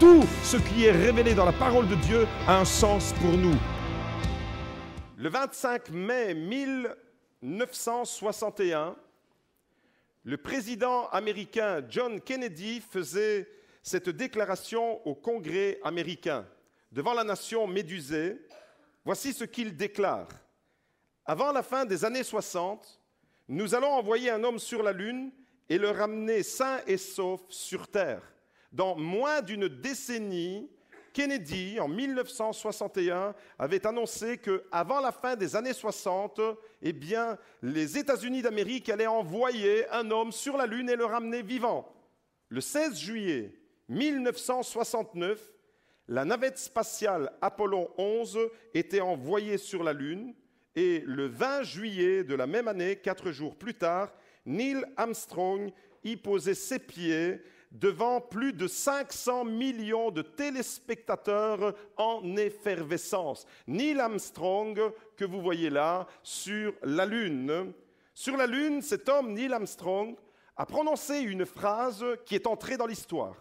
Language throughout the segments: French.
tout ce qui est révélé dans la parole de Dieu a un sens pour nous. Le 25 mai 1961, le président américain John Kennedy faisait cette déclaration au Congrès américain. Devant la nation médusée, voici ce qu'il déclare. Avant la fin des années 60, nous allons envoyer un homme sur la Lune et le ramener sain et sauf sur Terre. Dans moins d'une décennie, Kennedy, en 1961, avait annoncé que, avant la fin des années 60, eh bien, les États-Unis d'Amérique allaient envoyer un homme sur la Lune et le ramener vivant. Le 16 juillet 1969, la navette spatiale Apollo 11 était envoyée sur la Lune et le 20 juillet de la même année, quatre jours plus tard, Neil Armstrong y posait ses pieds devant plus de 500 millions de téléspectateurs en effervescence. Neil Armstrong, que vous voyez là, sur la Lune. Sur la Lune, cet homme, Neil Armstrong, a prononcé une phrase qui est entrée dans l'histoire.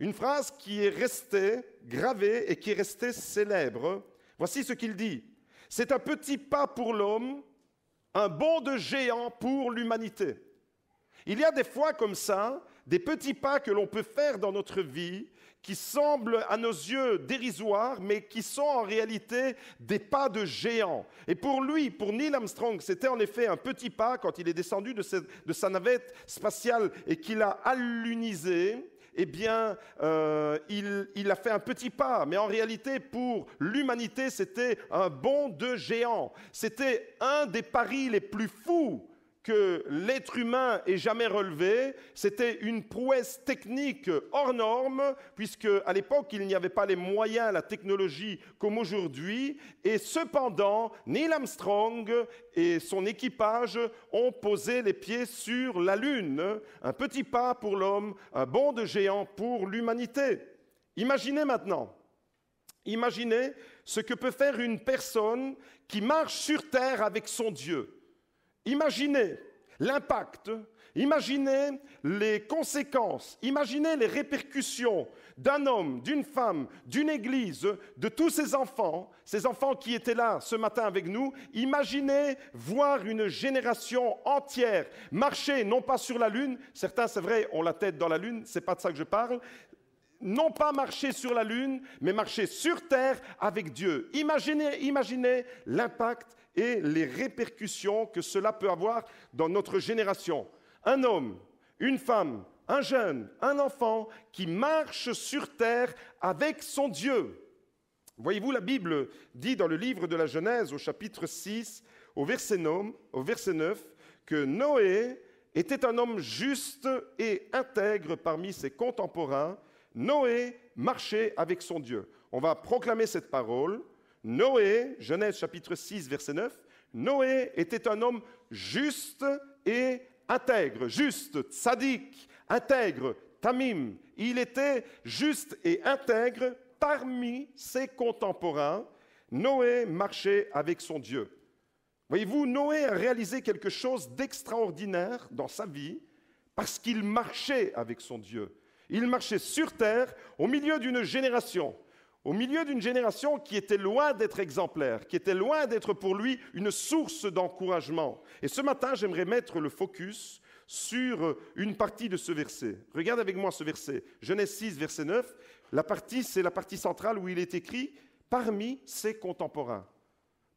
Une phrase qui est restée gravée et qui est restée célèbre. Voici ce qu'il dit. C'est un petit pas pour l'homme, un bond de géant pour l'humanité. Il y a des fois comme ça des petits pas que l'on peut faire dans notre vie qui semblent à nos yeux dérisoires, mais qui sont en réalité des pas de géant. Et pour lui, pour Neil Armstrong, c'était en effet un petit pas quand il est descendu de, sa navette spatiale et qu'il a alunisé. Eh bien, euh, il, il a fait un petit pas, mais en réalité, pour l'humanité, c'était un bond de géant. C'était un des paris les plus fous que l'être humain est jamais relevé. C'était une prouesse technique hors norme, puisque à l'époque, il n'y avait pas les moyens, la technologie comme aujourd'hui. Et cependant, Neil Armstrong et son équipage ont posé les pieds sur la Lune. Un petit pas pour l'homme, un bond de géant pour l'humanité. Imaginez maintenant. Imaginez ce que peut faire une personne qui marche sur Terre avec son Dieu. Imaginez l'impact, imaginez les conséquences, imaginez les répercussions d'un homme, d'une femme, d'une église, de tous ces enfants, ces enfants qui étaient là ce matin avec nous, imaginez voir une génération entière marcher non pas sur la lune, certains c'est vrai ont la tête dans la lune, c'est pas de ça que je parle, non pas marcher sur la lune, mais marcher sur terre avec Dieu. Imaginez, imaginez l'impact et les répercussions que cela peut avoir dans notre génération. Un homme, une femme, un jeune, un enfant qui marche sur terre avec son Dieu. Voyez-vous, la Bible dit dans le livre de la Genèse au chapitre 6, au verset 9, que Noé était un homme juste et intègre parmi ses contemporains. Noé marchait avec son Dieu. On va proclamer cette parole. Noé, Genèse chapitre 6, verset 9, Noé était un homme juste et intègre, juste, sadique, intègre, tamim. Il était juste et intègre parmi ses contemporains. Noé marchait avec son Dieu. Voyez-vous, Noé a réalisé quelque chose d'extraordinaire dans sa vie parce qu'il marchait avec son Dieu. Il marchait sur terre au milieu d'une génération au milieu d'une génération qui était loin d'être exemplaire, qui était loin d'être pour lui une source d'encouragement. Et ce matin, j'aimerais mettre le focus sur une partie de ce verset. Regarde avec moi ce verset, Genèse 6, verset 9. La partie, c'est la partie centrale où il est écrit parmi ses contemporains,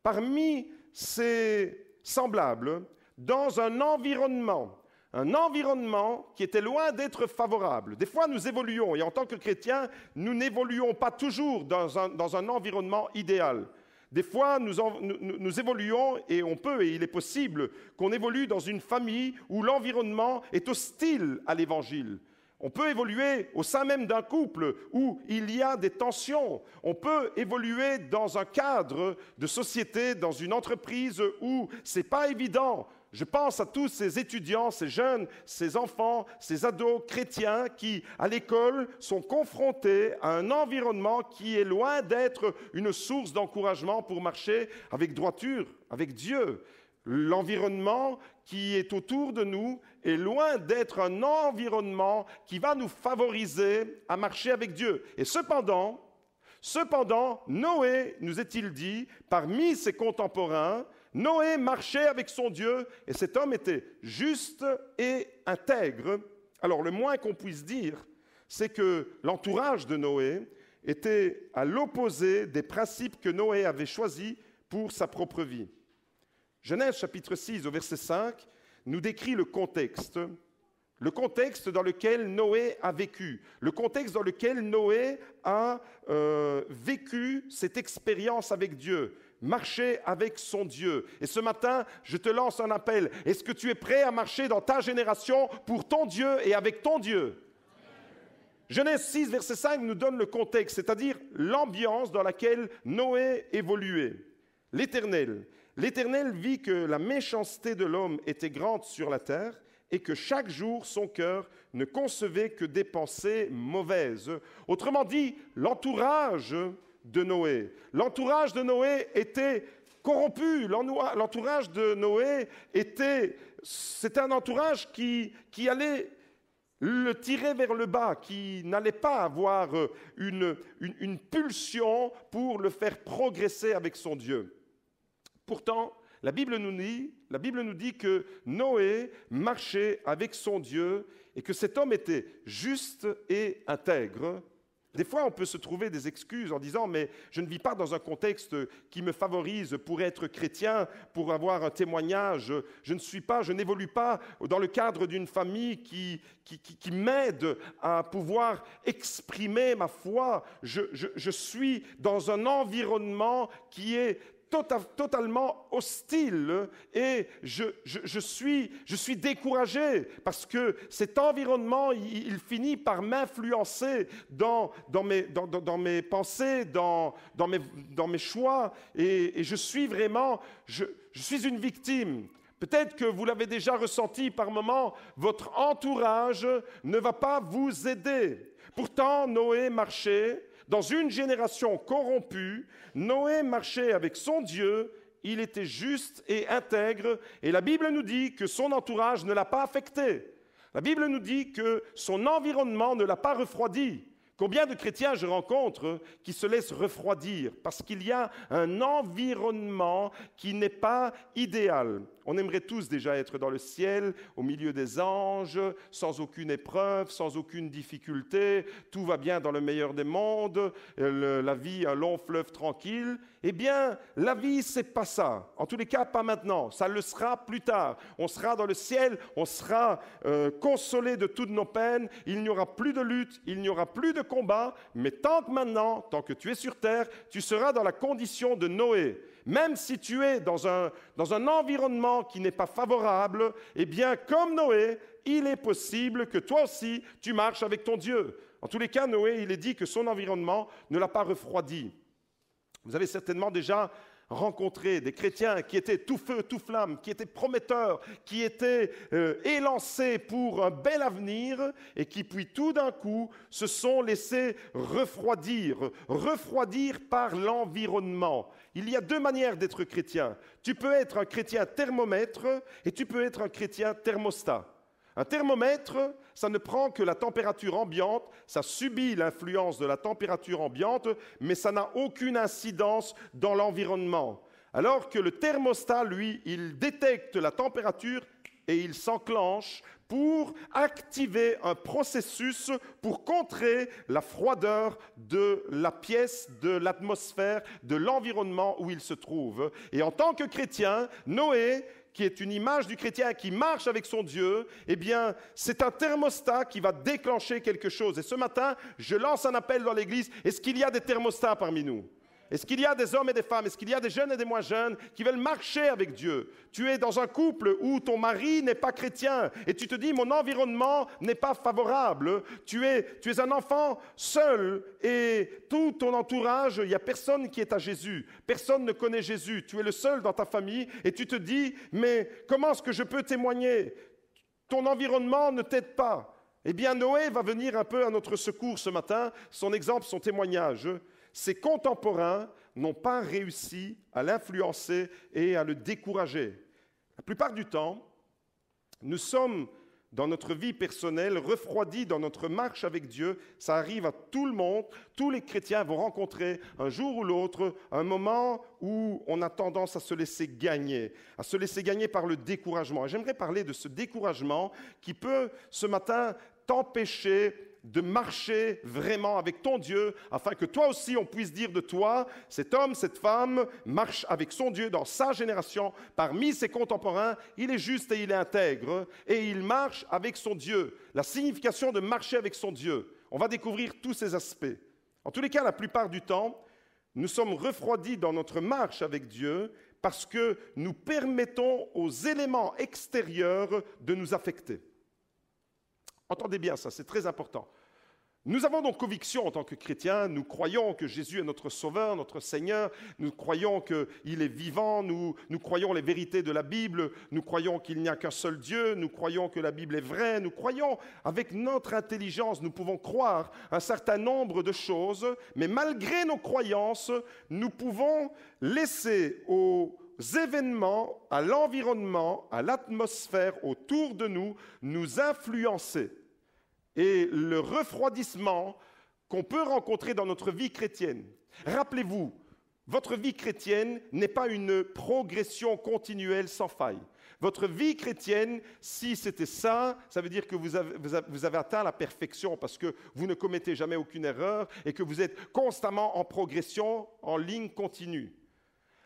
parmi ses semblables, dans un environnement un environnement qui était loin d'être favorable. Des fois, nous évoluons, et en tant que chrétiens, nous n'évoluons pas toujours dans un, environnement idéal. Des fois, nous, nous, évoluons, et on peut, et il est possible, qu'on évolue dans une famille où l'environnement est hostile à l'Évangile. On peut évoluer au sein même d'un couple où il y a des tensions. On peut évoluer dans un cadre de société, dans une entreprise où c'est pas évident je pense à tous ces étudiants, ces jeunes, ces enfants, ces ados chrétiens qui, à l'école, sont confrontés à un environnement qui est loin d'être une source d'encouragement pour marcher avec droiture, avec Dieu. L'environnement qui est autour de nous est loin d'être un environnement qui va nous favoriser à marcher avec Dieu. Et cependant, cependant, Noé, nous est-il dit, parmi ses contemporains, Noé marchait avec son Dieu et cet homme était juste et intègre. Alors le moins qu'on puisse dire, c'est que l'entourage de Noé était à l'opposé des principes que Noé avait choisis pour sa propre vie. Genèse chapitre 6 au verset 5 nous décrit le contexte, le contexte dans lequel Noé a vécu, le contexte dans lequel Noé a euh, vécu cette expérience avec Dieu, marcher avec son Dieu. Et ce matin, je te lance un appel. Est-ce que tu es prêt à marcher dans ta génération pour ton Dieu et avec ton Dieu Genèse 6, verset 5 nous donne le contexte, c'est-à-dire l'ambiance dans laquelle Noé évoluait. L'Éternel. L'Éternel vit que la méchanceté de l'homme était grande sur la terre et que chaque jour son cœur ne concevait que des pensées mauvaises. Autrement dit, l'entourage de Noé. L'entourage de Noé était corrompu, l'entourage de Noé était, c'était un entourage qui, allait le tirer vers le bas, qui n'allait pas avoir euh, une, pulsion pour le faire progresser avec son Dieu. Pourtant, la Bible nous dit, la Bible nous dit que Noé marchait avec son Dieu et que cet homme était juste et intègre, des fois, on peut se trouver des excuses en disant, mais je ne vis pas dans un contexte qui me favorise pour être chrétien, pour avoir un témoignage. Je ne suis pas, je n'évolue pas dans le cadre d'une famille qui, qui, m'aide à pouvoir exprimer ma foi. je suis dans un environnement qui est Tota-, totalement hostile et je, suis, je suis découragé parce que cet environnement, il, finit par m'influencer dans, dans, mes, dans, mes pensées, dans, dans, mes, dans mes choix et, je suis vraiment, je, suis une victime. Peut-être que vous l'avez déjà ressenti par moments, votre entourage ne va pas vous aider. Pourtant, Noé marchait, dans une génération corrompue, Noé marchait avec son Dieu, il était juste et intègre, et la Bible nous dit que son entourage ne l'a pas affecté. La Bible nous dit que son environnement ne l'a pas refroidi. Combien de chrétiens je rencontre qui se laissent refroidir parce qu'il y a un environnement qui n'est pas idéal on aimerait tous déjà être dans le ciel, au milieu des anges, sans aucune épreuve, sans aucune difficulté. Tout va bien dans le meilleur des mondes. la vie, un long fleuve tranquille. Eh bien, la vie, c'est pas ça. En tous les cas, pas maintenant. Ça le sera plus tard. On sera dans le ciel. On sera euh, consolé de toutes nos peines. Il n'y aura plus de lutte. Il n'y aura plus de combat. Mais tant que maintenant, tant que tu es sur terre, tu seras dans la condition de Noé. Même si tu es dans un, dans un environnement qui n'est pas favorable, eh bien, comme Noé, il est possible que toi aussi, tu marches avec ton Dieu. En tous les cas, Noé, il est dit que son environnement ne l'a pas refroidi. Vous avez certainement déjà rencontré des chrétiens qui étaient tout feu, tout flamme, qui étaient prometteurs, qui étaient euh, élancés pour un bel avenir et qui puis tout d'un coup se sont laissés refroidir, refroidir par l'environnement. Il y a deux manières d'être chrétien. Tu peux être un chrétien thermomètre et tu peux être un chrétien thermostat. Un thermomètre, ça ne prend que la température ambiante, ça subit l'influence de la température ambiante, mais ça n'a aucune incidence dans l'environnement. Alors que le thermostat, lui, il détecte la température et il s'enclenche pour activer un processus pour contrer la froideur de la pièce, de l'atmosphère, de l'environnement où il se trouve. Et en tant que chrétien, Noé qui est une image du chrétien qui marche avec son Dieu, eh bien, c'est un thermostat qui va déclencher quelque chose. Et ce matin, je lance un appel dans l'Église. Est-ce qu'il y a des thermostats parmi nous est-ce qu'il y a des hommes et des femmes, est-ce qu'il y a des jeunes et des moins jeunes qui veulent marcher avec Dieu Tu es dans un couple où ton mari n'est pas chrétien et tu te dis mon environnement n'est pas favorable. Tu es, tu es un enfant seul et tout ton entourage, il n'y a personne qui est à Jésus. Personne ne connaît Jésus. Tu es le seul dans ta famille et tu te dis mais comment est-ce que je peux témoigner Ton environnement ne t'aide pas. Eh bien, Noé va venir un peu à notre secours ce matin, son exemple, son témoignage ses contemporains n'ont pas réussi à l'influencer et à le décourager. La plupart du temps, nous sommes dans notre vie personnelle, refroidis dans notre marche avec Dieu. Ça arrive à tout le monde. Tous les chrétiens vont rencontrer un jour ou l'autre un moment où on a tendance à se laisser gagner, à se laisser gagner par le découragement. J'aimerais parler de ce découragement qui peut ce matin t'empêcher de marcher vraiment avec ton Dieu, afin que toi aussi on puisse dire de toi, cet homme, cette femme marche avec son Dieu dans sa génération, parmi ses contemporains, il est juste et il est intègre, et il marche avec son Dieu. La signification de marcher avec son Dieu, on va découvrir tous ces aspects. En tous les cas, la plupart du temps, nous sommes refroidis dans notre marche avec Dieu parce que nous permettons aux éléments extérieurs de nous affecter. Entendez bien ça, c'est très important. Nous avons donc conviction en tant que chrétiens, nous croyons que Jésus est notre Sauveur, notre Seigneur, nous croyons qu'il est vivant, nous, nous croyons les vérités de la Bible, nous croyons qu'il n'y a qu'un seul Dieu, nous croyons que la Bible est vraie, nous croyons avec notre intelligence, nous pouvons croire un certain nombre de choses, mais malgré nos croyances, nous pouvons laisser aux événements, à l'environnement, à l'atmosphère autour de nous, nous influencer et le refroidissement qu'on peut rencontrer dans notre vie chrétienne. Rappelez-vous, votre vie chrétienne n'est pas une progression continuelle sans faille. Votre vie chrétienne, si c'était ça, ça veut dire que vous avez, atteint la perfection parce que vous ne commettez jamais aucune erreur et que vous êtes constamment en progression, en ligne continue.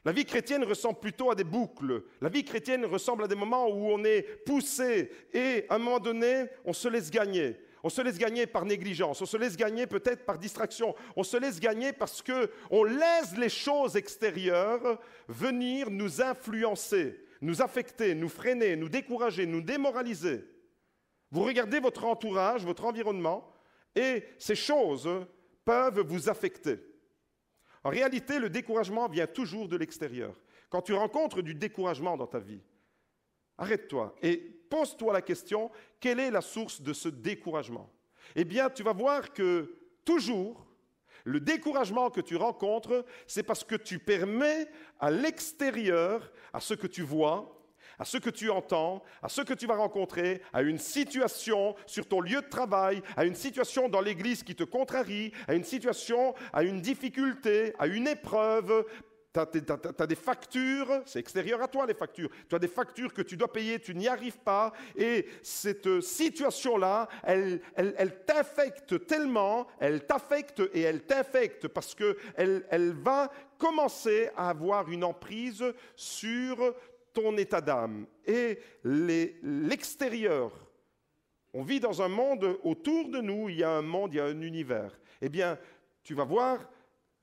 La vie chrétienne ressemble plutôt à des boucles. La vie chrétienne ressemble à des moments où on est poussé et à un moment donné, on se laisse gagner. On se laisse gagner par négligence, on se laisse gagner peut-être par distraction, on se laisse gagner parce que on laisse les choses extérieures venir nous influencer, nous affecter, nous freiner, nous décourager, nous démoraliser. Vous regardez votre entourage, votre environnement, et ces choses peuvent vous affecter. En réalité, le découragement vient toujours de l'extérieur. Quand tu rencontres du découragement dans ta vie, arrête-toi et pose-toi la question, quelle est la source de ce découragement Eh bien, tu vas voir que toujours, le découragement que tu rencontres, c'est parce que tu permets à l'extérieur, à ce que tu vois, à ce que tu entends, à ce que tu vas rencontrer, à une situation sur ton lieu de travail, à une situation dans l'église qui te contrarie, à une situation, à une difficulté, à une épreuve, tu as, des factures, c'est extérieur à toi les factures. Tu as des factures que tu dois payer, tu n'y arrives pas. Et cette euh, situation-là, elle, elle, t'affecte tellement, elle t'affecte et elle t'infecte parce qu'elle elle va commencer à avoir une emprise sur ton état d'âme. Et l'extérieur, on vit dans un monde autour de nous, il y a un monde, il y a un univers. Eh bien, tu vas voir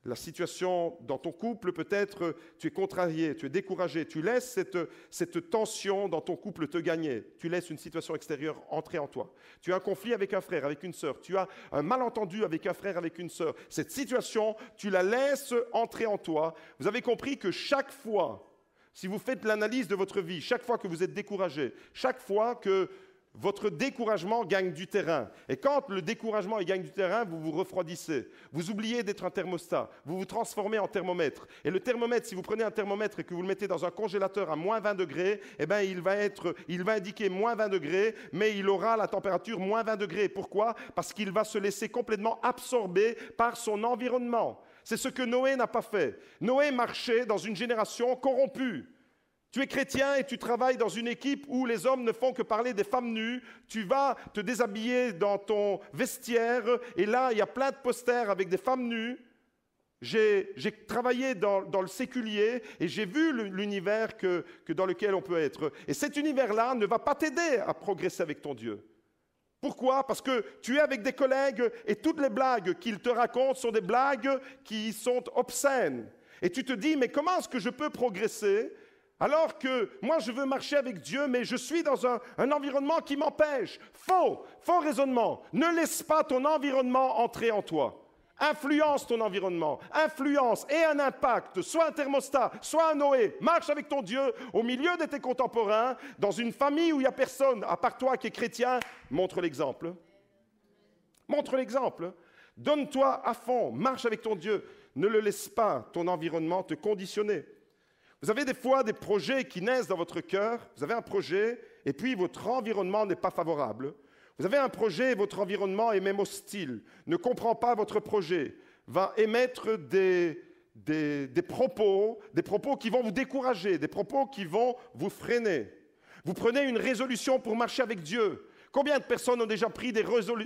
la situation dans ton couple, peut-être tu es contrarié, tu es découragé, tu laisses cette, cette, tension dans ton couple te gagner, tu laisses une situation extérieure entrer en toi. Tu as un conflit avec un frère, avec une sœur, tu as un malentendu avec un frère, avec une sœur. Cette situation, tu la laisses entrer en toi. Vous avez compris que chaque fois, si vous faites l'analyse de votre vie, chaque fois que vous êtes découragé, chaque fois que votre découragement gagne du terrain. Et quand le découragement gagne du terrain, vous vous refroidissez. Vous oubliez d'être un thermostat. Vous vous transformez en thermomètre. Et le thermomètre, si vous prenez un thermomètre et que vous le mettez dans un congélateur à moins 20 degrés, eh ben, il va il va indiquer moins 20 degrés, mais il aura la température moins 20 degrés. Pourquoi? Parce qu'il va se laisser complètement absorber par son environnement. C'est ce que Noé n'a pas fait. Noé marchait dans une génération corrompue. Tu es chrétien et tu travailles dans une équipe où les hommes ne font que parler des femmes nues. Tu vas te déshabiller dans ton vestiaire et là, il y a plein de posters avec des femmes nues. J'ai travaillé dans, le séculier et j'ai vu l'univers dans lequel on peut être. Et cet univers-là ne va pas t'aider à progresser avec ton Dieu. Pourquoi Parce que tu es avec des collègues et toutes les blagues qu'ils te racontent sont des blagues qui sont obscènes. Et tu te dis, mais comment est-ce que je peux progresser alors que moi, je veux marcher avec Dieu, mais je suis dans un, environnement qui m'empêche. Faux, faux raisonnement. Ne laisse pas ton environnement entrer en toi. Influence ton environnement, influence et un impact. soit un thermostat, soit un Noé. Marche avec ton Dieu au milieu de tes contemporains, dans une famille où il n'y a personne, à part toi qui est chrétien. Montre l'exemple. Montre l'exemple. Donne-toi à fond, marche avec ton Dieu. Ne le laisse pas, ton environnement, te conditionner. Vous avez des fois des projets qui naissent dans votre cœur, vous avez un projet, et puis votre environnement n'est pas favorable. Vous avez un projet et votre environnement est même hostile, ne comprend pas votre projet, va émettre des, des, propos, des propos qui vont vous décourager, des propos qui vont vous freiner. Vous prenez une résolution pour marcher avec Dieu, Combien de personnes ont déjà pris des,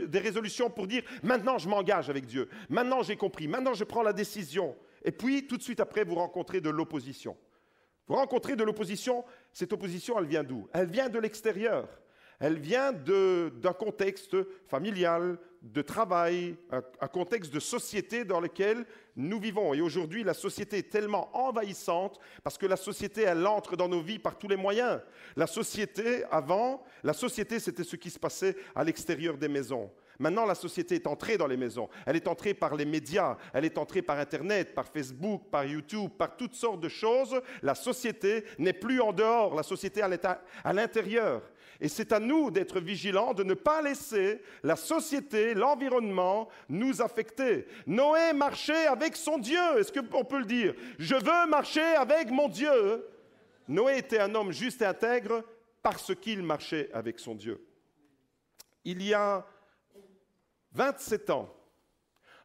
des résolutions pour dire maintenant je m'engage avec Dieu, maintenant j'ai compris, maintenant je prends la décision Et puis tout de suite après, vous rencontrez de l'opposition. Vous rencontrez de l'opposition, cette opposition, elle vient d'où Elle vient de l'extérieur. Elle vient d'un contexte familial, de travail, un, contexte de société dans lequel nous vivons. Et aujourd'hui, la société est tellement envahissante parce que la société, elle entre dans nos vies par tous les moyens. La société, avant, la société, c'était ce qui se passait à l'extérieur des maisons. Maintenant, la société est entrée dans les maisons. Elle est entrée par les médias, elle est entrée par Internet, par Facebook, par YouTube, par toutes sortes de choses. La société n'est plus en dehors, la société est à l'intérieur. Et c'est à nous d'être vigilants, de ne pas laisser la société, l'environnement nous affecter. Noé marchait avec son Dieu. Est-ce qu'on peut le dire Je veux marcher avec mon Dieu. Noé était un homme juste et intègre parce qu'il marchait avec son Dieu. Il y a 27 ans.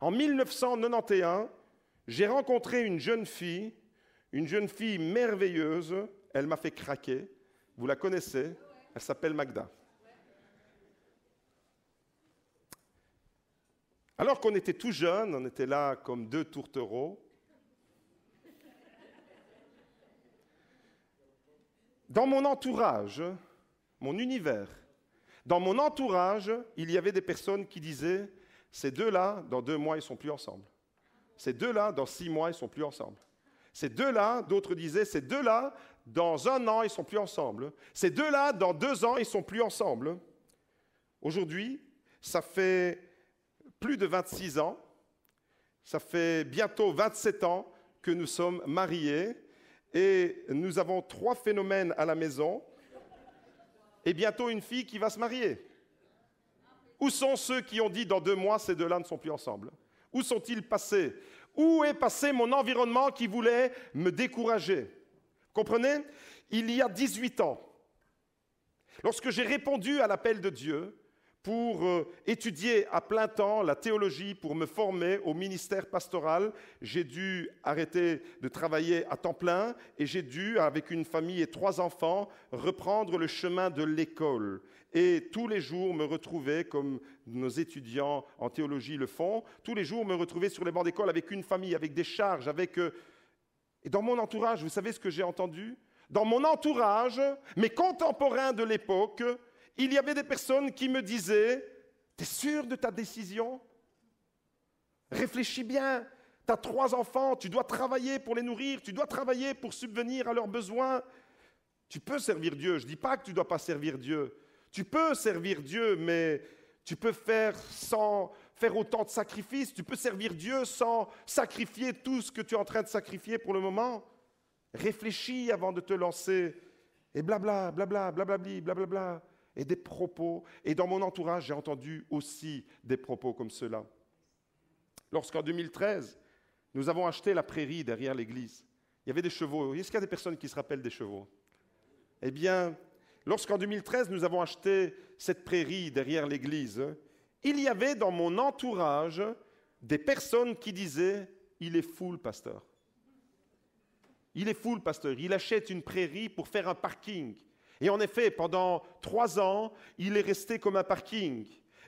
En 1991, j'ai rencontré une jeune fille, une jeune fille merveilleuse. Elle m'a fait craquer. Vous la connaissez Elle s'appelle Magda. Alors qu'on était tout jeunes, on était là comme deux tourtereaux. Dans mon entourage, mon univers, dans mon entourage, il y avait des personnes qui disaient, ces deux-là, dans deux mois, ils sont plus ensemble. Ces deux-là, dans six mois, ils sont plus ensemble. Ces deux-là, d'autres disaient, ces deux-là, dans un an, ils sont plus ensemble. Ces deux-là, dans deux ans, ils sont plus ensemble. Aujourd'hui, ça fait plus de 26 ans, ça fait bientôt 27 ans que nous sommes mariés et nous avons trois phénomènes à la maison et bientôt une fille qui va se marier Où sont ceux qui ont dit dans deux mois ces deux-là ne sont plus ensemble Où sont-ils passés Où est passé mon environnement qui voulait me décourager Comprenez Il y a 18 ans, lorsque j'ai répondu à l'appel de Dieu, pour euh, étudier à plein temps la théologie, pour me former au ministère pastoral. J'ai dû arrêter de travailler à temps plein et j'ai dû, avec une famille et trois enfants, reprendre le chemin de l'école et tous les jours me retrouver, comme nos étudiants en théologie le font, tous les jours me retrouver sur les bancs d'école avec une famille, avec des charges, avec... Euh, et dans mon entourage, vous savez ce que j'ai entendu Dans mon entourage, mes contemporains de l'époque, il y avait des personnes qui me disaient, t'es sûr de ta décision Réfléchis bien, t'as trois enfants, tu dois travailler pour les nourrir, tu dois travailler pour subvenir à leurs besoins. Tu peux servir Dieu, je ne dis pas que tu ne dois pas servir Dieu. Tu peux servir Dieu, mais tu peux faire sans faire autant de sacrifices, tu peux servir Dieu sans sacrifier tout ce que tu es en train de sacrifier pour le moment. Réfléchis avant de te lancer. Et blabla, blabla, blabla, blablabla et des propos. Et dans mon entourage, j'ai entendu aussi des propos comme cela. Lorsqu'en 2013, nous avons acheté la prairie derrière l'église, il y avait des chevaux. Est-ce qu'il y a des personnes qui se rappellent des chevaux Eh bien, lorsqu'en 2013, nous avons acheté cette prairie derrière l'église, il y avait dans mon entourage des personnes qui disaient Il est fou le pasteur. Il est fou le pasteur. Il achète une prairie pour faire un parking. Et en effet, pendant trois ans, il est resté comme un parking.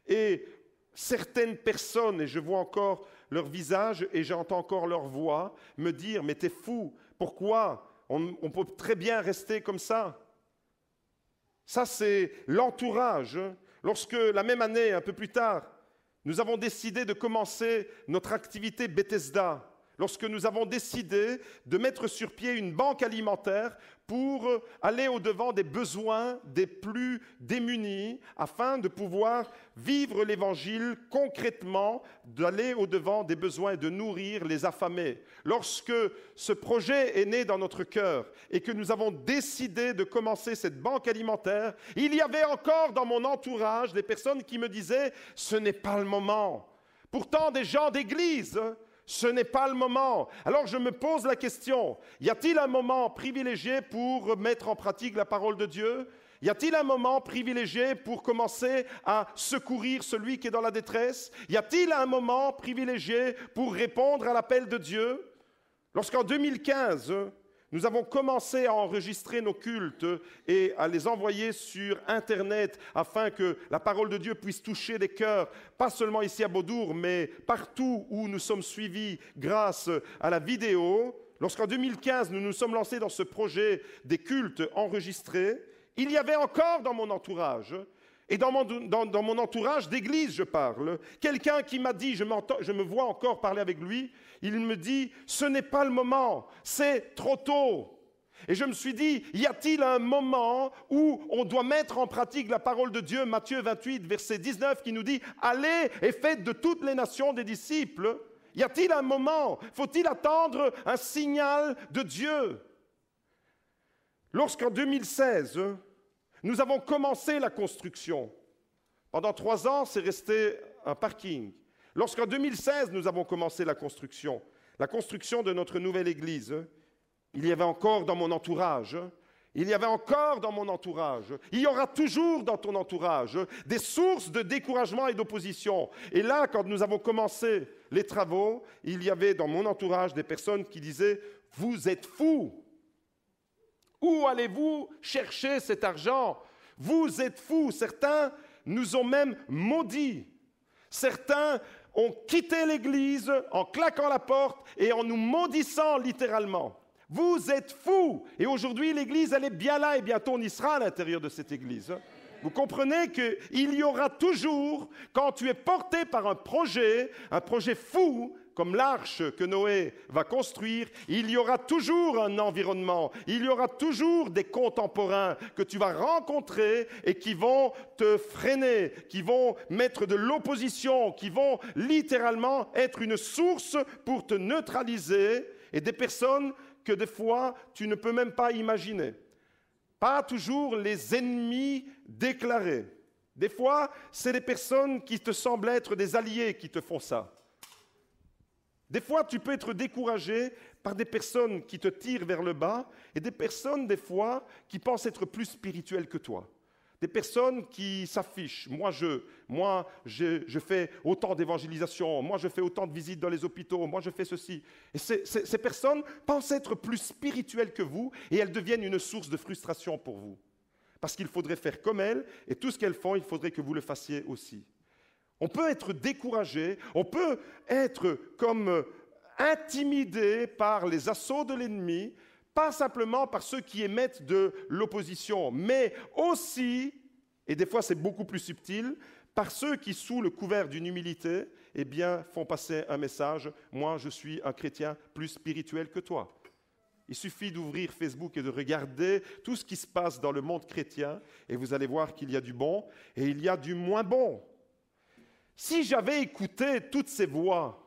Et certaines personnes, et je vois encore leur visage et j'entends encore leur voix, me dire, mais t'es fou, pourquoi on, on peut très bien rester comme ça Ça, c'est l'entourage. Lorsque la même année, un peu plus tard, nous avons décidé de commencer notre activité Bethesda, lorsque nous avons décidé de mettre sur pied une banque alimentaire pour euh, aller au-devant des besoins des plus démunis, afin de pouvoir vivre l'Évangile concrètement, d'aller au-devant des besoins, et de nourrir les affamés. Lorsque ce projet est né dans notre cœur et que nous avons décidé de commencer cette banque alimentaire, il y avait encore dans mon entourage des personnes qui me disaient, ce n'est pas le moment. Pourtant, des gens d'église ce n'est pas le moment. Alors je me pose la question, y a-t-il un moment privilégié pour mettre en pratique la parole de Dieu y a-t-il un moment privilégié pour commencer à secourir celui qui est dans la détresse Y a-t-il un moment privilégié pour répondre à l'appel de Dieu Lorsqu'en 2015, nous avons commencé à enregistrer nos cultes et à les envoyer sur Internet afin que la parole de Dieu puisse toucher des cœurs, pas seulement ici à Baudour, mais partout où nous sommes suivis grâce à la vidéo. Lorsqu'en 2015, nous nous sommes lancés dans ce projet des cultes enregistrés, il y avait encore dans mon entourage et dans mon, dans, mon entourage d'église, je parle. Quelqu'un qui m'a dit, je, je me vois encore parler avec lui, il me dit, ce n'est pas le moment, c'est trop tôt. Et je me suis dit, y a-t-il un moment où on doit mettre en pratique la parole de Dieu, Matthieu 28, verset 19, qui nous dit, allez et faites de toutes les nations des disciples Y a-t-il un moment Faut-il attendre un signal de Dieu Lorsqu'en 2016, nous avons commencé la construction. Pendant trois ans, c'est resté un parking. Lorsqu'en 2016, nous avons commencé la construction, la construction de notre nouvelle église, il y avait encore dans mon entourage, il y avait encore dans mon entourage, il y aura toujours dans ton entourage des sources de découragement et d'opposition. Et là, quand nous avons commencé les travaux, il y avait dans mon entourage des personnes qui disaient, vous êtes fous, où allez-vous chercher cet argent Vous êtes fous. Certains nous ont même maudits. Certains ont quitté l'Église en claquant la porte et en nous maudissant littéralement. Vous êtes fous. Et aujourd'hui, l'Église, elle est bien là et bientôt on y sera à l'intérieur de cette Église. Vous comprenez qu'il y aura toujours, quand tu es porté par un projet, un projet fou, comme l'arche que Noé va construire, il y aura toujours un environnement, il y aura toujours des contemporains que tu vas rencontrer et qui vont te freiner, qui vont mettre de l'opposition, qui vont littéralement être une source pour te neutraliser et des personnes que des fois tu ne peux même pas imaginer. Pas toujours les ennemis déclarés. Des fois, c'est des personnes qui te semblent être des alliés qui te font ça. Des fois, tu peux être découragé par des personnes qui te tirent vers le bas et des personnes, des fois, qui pensent être plus spirituelles que toi. Des personnes qui s'affichent, moi je, moi je, fais autant d'évangélisation, moi je fais autant de visites dans les hôpitaux, moi je fais ceci. Et ces personnes pensent être plus spirituelles que vous et elles deviennent une source de frustration pour vous. Parce qu'il faudrait faire comme elles et tout ce qu'elles font, il faudrait que vous le fassiez aussi. On peut être découragé, on peut être comme euh, intimidé par les assauts de l'ennemi, pas simplement par ceux qui émettent de l'opposition, mais aussi, et des fois c'est beaucoup plus subtil, par ceux qui, sous le couvert d'une humilité, eh bien, font passer un message, moi je suis un chrétien plus spirituel que toi. Il suffit d'ouvrir Facebook et de regarder tout ce qui se passe dans le monde chrétien, et vous allez voir qu'il y a du bon et il y a du moins bon. Si j'avais écouté toutes ces voix,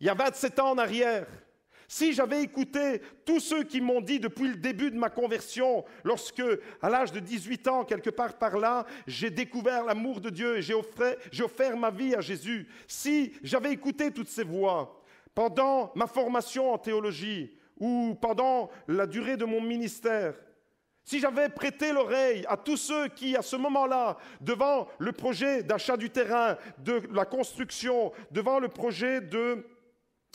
il y a 27 ans en arrière, si j'avais écouté tous ceux qui m'ont dit depuis le début de ma conversion, lorsque, à l'âge de 18 ans, quelque part par là, j'ai découvert l'amour de Dieu et j'ai offert, offert, ma vie à Jésus, si j'avais écouté toutes ces voix, pendant ma formation en théologie ou pendant la durée de mon ministère, si j'avais prêté l'oreille à tous ceux qui, à ce moment-là, devant le projet d'achat du terrain, de la construction, devant le projet de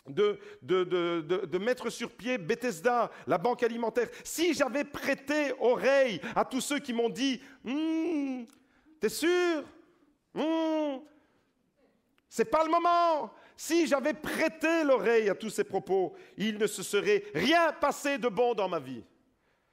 de, mettre sur pied Bethesda, la banque alimentaire, si j'avais prêté oreille à tous ceux qui m'ont dit Hum, T'es sûr hum, C'est pas le moment Si j'avais prêté l'oreille à tous ces propos, il ne se serait rien passé de bon dans ma vie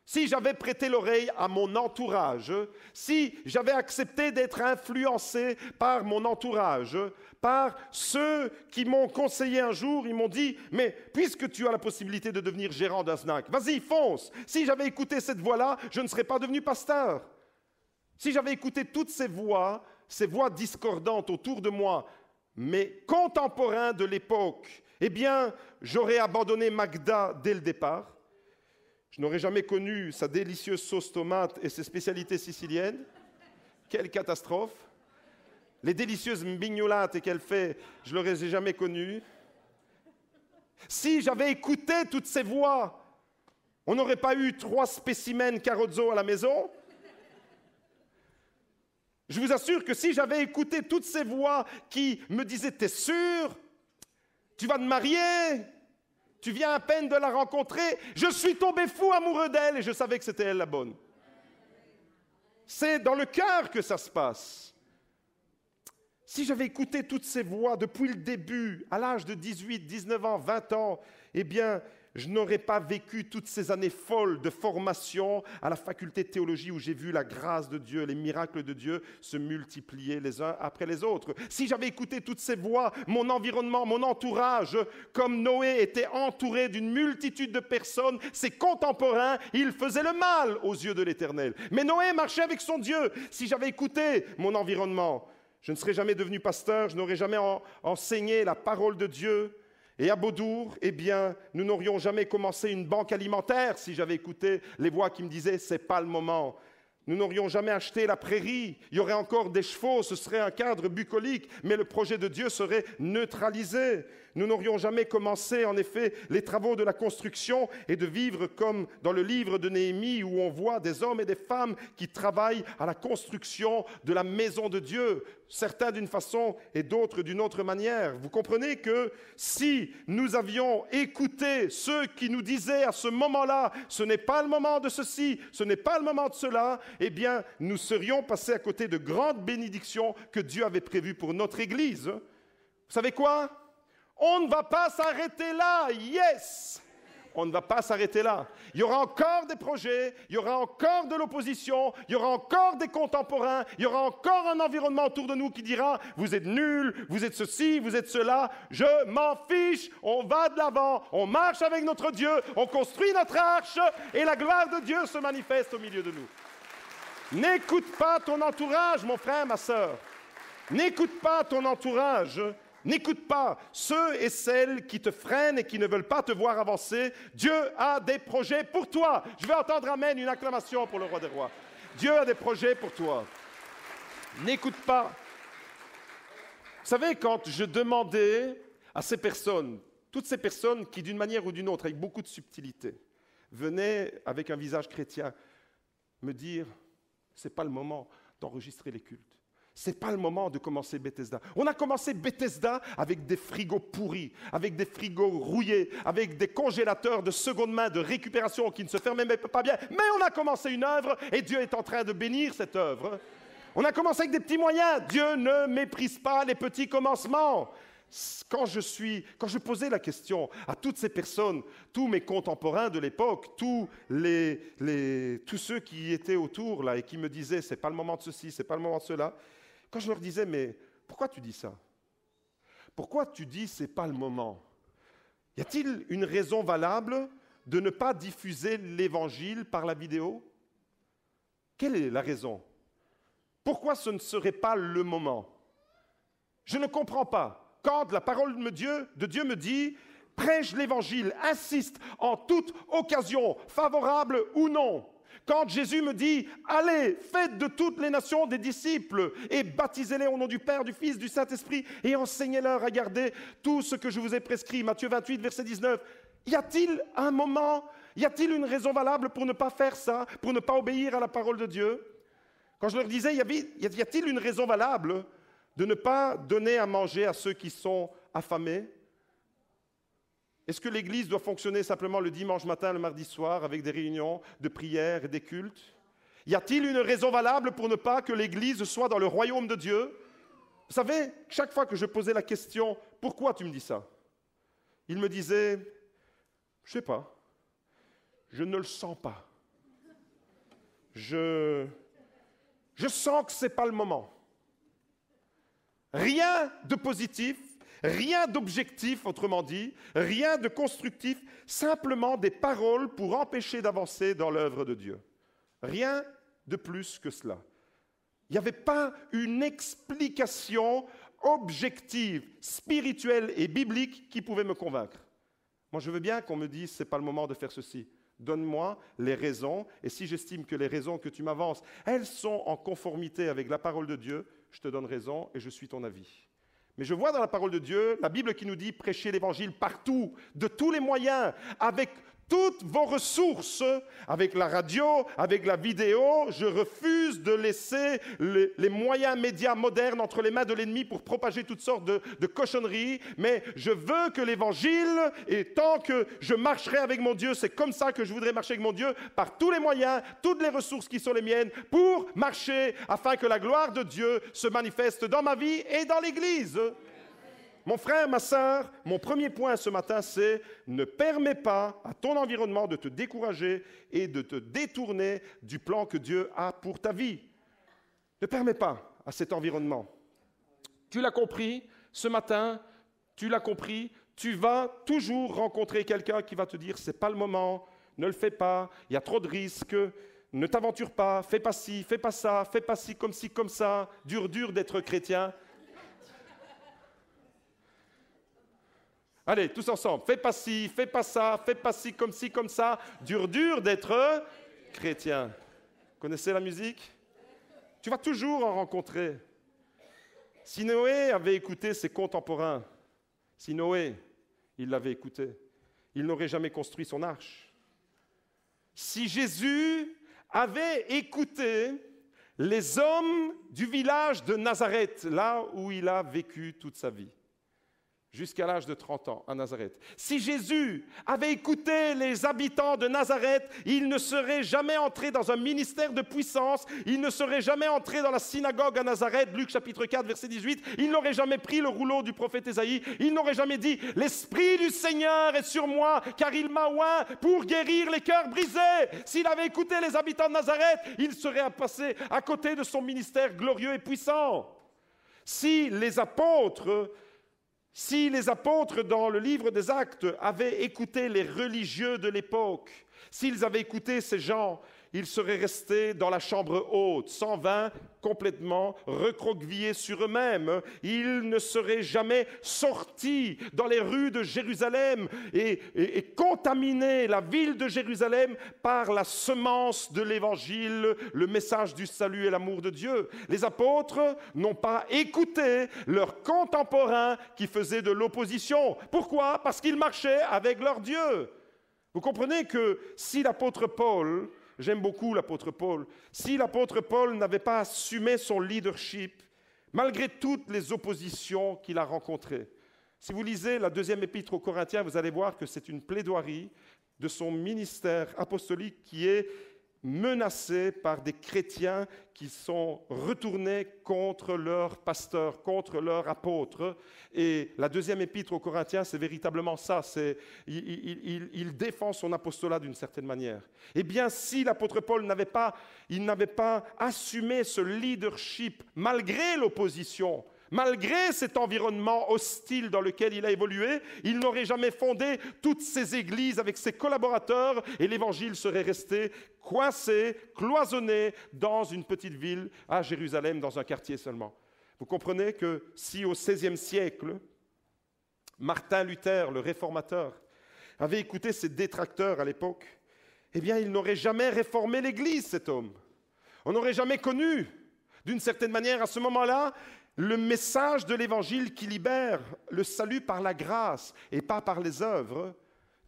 si j'avais prêté l'oreille à mon entourage, si j'avais accepté d'être influencé par mon entourage, par ceux qui m'ont conseillé un jour, ils m'ont dit, mais puisque tu as la possibilité de devenir gérant d'un snack, vas-y, fonce. Si j'avais écouté cette voix-là, je ne serais pas devenu pasteur. Si j'avais écouté toutes ces voix, ces voix discordantes autour de moi, mes contemporains de l'époque, eh bien, j'aurais abandonné Magda dès le départ. Je n'aurais jamais connu sa délicieuse sauce tomate et ses spécialités siciliennes. Quelle catastrophe Les délicieuses mignolates qu'elle fait, je ne l'aurais jamais connue. Si j'avais écouté toutes ces voix, on n'aurait pas eu trois spécimens Carozzo à la maison. Je vous assure que si j'avais écouté toutes ces voix qui me disaient T'es sûr Tu vas te marier tu viens à peine de la rencontrer. Je suis tombé fou amoureux d'elle et je savais que c'était elle la bonne. C'est dans le cœur que ça se passe. Si j'avais écouté toutes ces voix depuis le début, à l'âge de 18, 19 ans, 20 ans, eh bien, je n'aurais pas vécu toutes ces années folles de formation à la faculté de théologie où j'ai vu la grâce de Dieu, les miracles de Dieu se multiplier les uns après les autres. Si j'avais écouté toutes ces voix, mon environnement, mon entourage, comme Noé était entouré d'une multitude de personnes, ses contemporains, il faisait le mal aux yeux de l'Éternel. Mais Noé marchait avec son Dieu. Si j'avais écouté mon environnement, je ne serais jamais devenu pasteur, je n'aurais jamais enseigné la parole de Dieu. Et à Baudour, eh bien, nous n'aurions jamais commencé une banque alimentaire si j'avais écouté les voix qui me disaient c'est pas le moment. Nous n'aurions jamais acheté la prairie, il y aurait encore des chevaux, ce serait un cadre bucolique, mais le projet de Dieu serait neutralisé. Nous n'aurions jamais commencé, en effet, les travaux de la construction et de vivre comme dans le livre de Néhémie où on voit des hommes et des femmes qui travaillent à la construction de la maison de Dieu, certains d'une façon et d'autres d'une autre manière. Vous comprenez que si nous avions écouté ceux qui nous disaient à ce moment-là, ce n'est pas le moment de ceci, ce n'est pas le moment de cela, eh bien, nous serions passés à côté de grandes bénédictions que Dieu avait prévues pour notre Église. Vous savez quoi on ne va pas s'arrêter là. Yes. On ne va pas s'arrêter là. Il y aura encore des projets, il y aura encore de l'opposition, il y aura encore des contemporains, il y aura encore un environnement autour de nous qui dira Vous êtes nuls, vous êtes ceci, vous êtes cela. Je m'en fiche, on va de l'avant, on marche avec notre Dieu, on construit notre arche et la gloire de Dieu se manifeste au milieu de nous. N'écoute pas ton entourage, mon frère, ma soeur N'écoute pas ton entourage N'écoute pas ceux et celles qui te freinent et qui ne veulent pas te voir avancer. Dieu a des projets pour toi. Je vais entendre Amen, une acclamation pour le roi des rois. Dieu a des projets pour toi. N'écoute pas. Vous savez, quand je demandais à ces personnes, toutes ces personnes qui, d'une manière ou d'une autre, avec beaucoup de subtilité, venaient avec un visage chrétien, me dire, n'est pas le moment d'enregistrer les cultes c'est pas le moment de commencer Bethesda. On a commencé Bethesda avec des frigos pourris, avec des frigos rouillés, avec des congélateurs de seconde main de récupération qui ne se fermaient même pas bien. Mais on a commencé une œuvre et Dieu est en train de bénir cette œuvre. On a commencé avec des petits moyens. Dieu ne méprise pas les petits commencements. Quand je suis, quand je posais la question à toutes ces personnes, tous mes contemporains de l'époque, tous les, les, tous ceux qui étaient autour là et qui me disaient c'est pas le moment de ceci, c'est pas le moment de cela, quand je leur disais, mais pourquoi tu dis ça Pourquoi tu dis, c'est pas le moment Y a-t-il une raison valable de ne pas diffuser l'évangile par la vidéo Quelle est la raison Pourquoi ce ne serait pas le moment Je ne comprends pas. Quand la parole de Dieu, de Dieu me dit, prêche l'évangile, insiste en toute occasion, favorable ou non, quand Jésus me dit, allez, faites de toutes les nations des disciples et baptisez-les au nom du Père, du Fils, du Saint-Esprit et enseignez-leur à garder tout ce que je vous ai prescrit. Matthieu 28, verset 19. Y a-t-il un moment, y a-t-il une raison valable pour ne pas faire ça, pour ne pas obéir à la parole de Dieu Quand je leur disais, y a-t-il une raison valable de ne pas donner à manger à ceux qui sont affamés est-ce que l'Église doit fonctionner simplement le dimanche matin, le mardi soir, avec des réunions de prière et des cultes Y a-t-il une raison valable pour ne pas que l'Église soit dans le royaume de Dieu Vous savez, chaque fois que je posais la question, pourquoi tu me dis ça Il me disait, je sais pas, je ne le sens pas. Je, je sens que ce n'est pas le moment. Rien de positif Rien d'objectif, autrement dit, rien de constructif, simplement des paroles pour empêcher d'avancer dans l'œuvre de Dieu. Rien de plus que cela. Il n'y avait pas une explication objective, spirituelle et biblique qui pouvait me convaincre. Moi, je veux bien qu'on me dise, ce n'est pas le moment de faire ceci. Donne-moi les raisons, et si j'estime que les raisons que tu m'avances, elles sont en conformité avec la parole de Dieu, je te donne raison et je suis ton avis. Mais je vois dans la parole de Dieu, la Bible qui nous dit prêcher l'évangile partout, de tous les moyens, avec toutes vos ressources avec la radio, avec la vidéo. Je refuse de laisser les, moyens médias modernes entre les mains de l'ennemi pour propager toutes sortes de, de cochonneries. Mais je veux que l'évangile, et tant que je marcherai avec mon Dieu, c'est comme ça que je voudrais marcher avec mon Dieu, par tous les moyens, toutes les ressources qui sont les miennes, pour marcher afin que la gloire de Dieu se manifeste dans ma vie et dans l'Église. Mon frère, ma sœur, mon premier point ce matin, c'est ne permets pas à ton environnement de te décourager et de te détourner du plan que Dieu a pour ta vie. Ne permets pas à cet environnement. Tu l'as compris ce matin, tu l'as compris, tu vas toujours rencontrer quelqu'un qui va te dire c'est pas le moment, ne le fais pas, il y a trop de risques, ne t'aventure pas, fais pas ci, fais pas ça, fais pas ci comme ci comme ça, dur dur d'être chrétien. Allez, tous ensemble, fais pas ci, fais pas ça, fais pas ci, comme ci, comme ça. Dur, dur d'être chrétien. connaissez la musique Tu vas toujours en rencontrer. Si Noé avait écouté ses contemporains, si Noé, il l'avait écouté, il n'aurait jamais construit son arche. Si Jésus avait écouté les hommes du village de Nazareth, là où il a vécu toute sa vie, jusqu'à l'âge de 30 ans à Nazareth. Si Jésus avait écouté les habitants de Nazareth, il ne serait jamais entré dans un ministère de puissance, il ne serait jamais entré dans la synagogue à Nazareth, Luc chapitre 4 verset 18, il n'aurait jamais pris le rouleau du prophète Ésaïe, il n'aurait jamais dit ⁇ L'Esprit du Seigneur est sur moi, car il m'a oint pour guérir les cœurs brisés ⁇ S'il avait écouté les habitants de Nazareth, il serait passé à côté de son ministère glorieux et puissant. Si les apôtres si les apôtres dans le livre des actes avaient écouté les religieux de l'époque, s'ils avaient écouté ces gens, ils seraient restés dans la chambre haute, 120, complètement recroquevillés sur eux-mêmes. Ils ne seraient jamais sortis dans les rues de Jérusalem et, contaminé contaminés la ville de Jérusalem par la semence de l'Évangile, le message du salut et l'amour de Dieu. Les apôtres n'ont pas écouté leurs contemporains qui faisaient de l'opposition. Pourquoi Parce qu'ils marchaient avec leur Dieu. Vous comprenez que si l'apôtre Paul J'aime beaucoup l'apôtre Paul. Si l'apôtre Paul n'avait pas assumé son leadership, malgré toutes les oppositions qu'il a rencontrées, si vous lisez la deuxième épître aux Corinthiens, vous allez voir que c'est une plaidoirie de son ministère apostolique qui est menacés par des chrétiens qui sont retournés contre leur pasteur, contre leur apôtre. Et la deuxième épître aux Corinthiens, c'est véritablement ça, c'est, il, il, défend son apostolat d'une certaine manière. Eh bien, si l'apôtre Paul n'avait pas, il n'avait pas assumé ce leadership malgré l'opposition, Malgré cet environnement hostile dans lequel il a évolué, il n'aurait jamais fondé toutes ces églises avec ses collaborateurs et l'évangile serait resté coincé, cloisonné dans une petite ville à Jérusalem, dans un quartier seulement. Vous comprenez que si au XVIe siècle, Martin Luther, le réformateur, avait écouté ses détracteurs à l'époque, eh bien, il n'aurait jamais réformé l'Église, cet homme. On n'aurait jamais connu, d'une certaine manière, à ce moment-là, le message de l'Évangile qui libère le salut par la grâce et pas par les œuvres,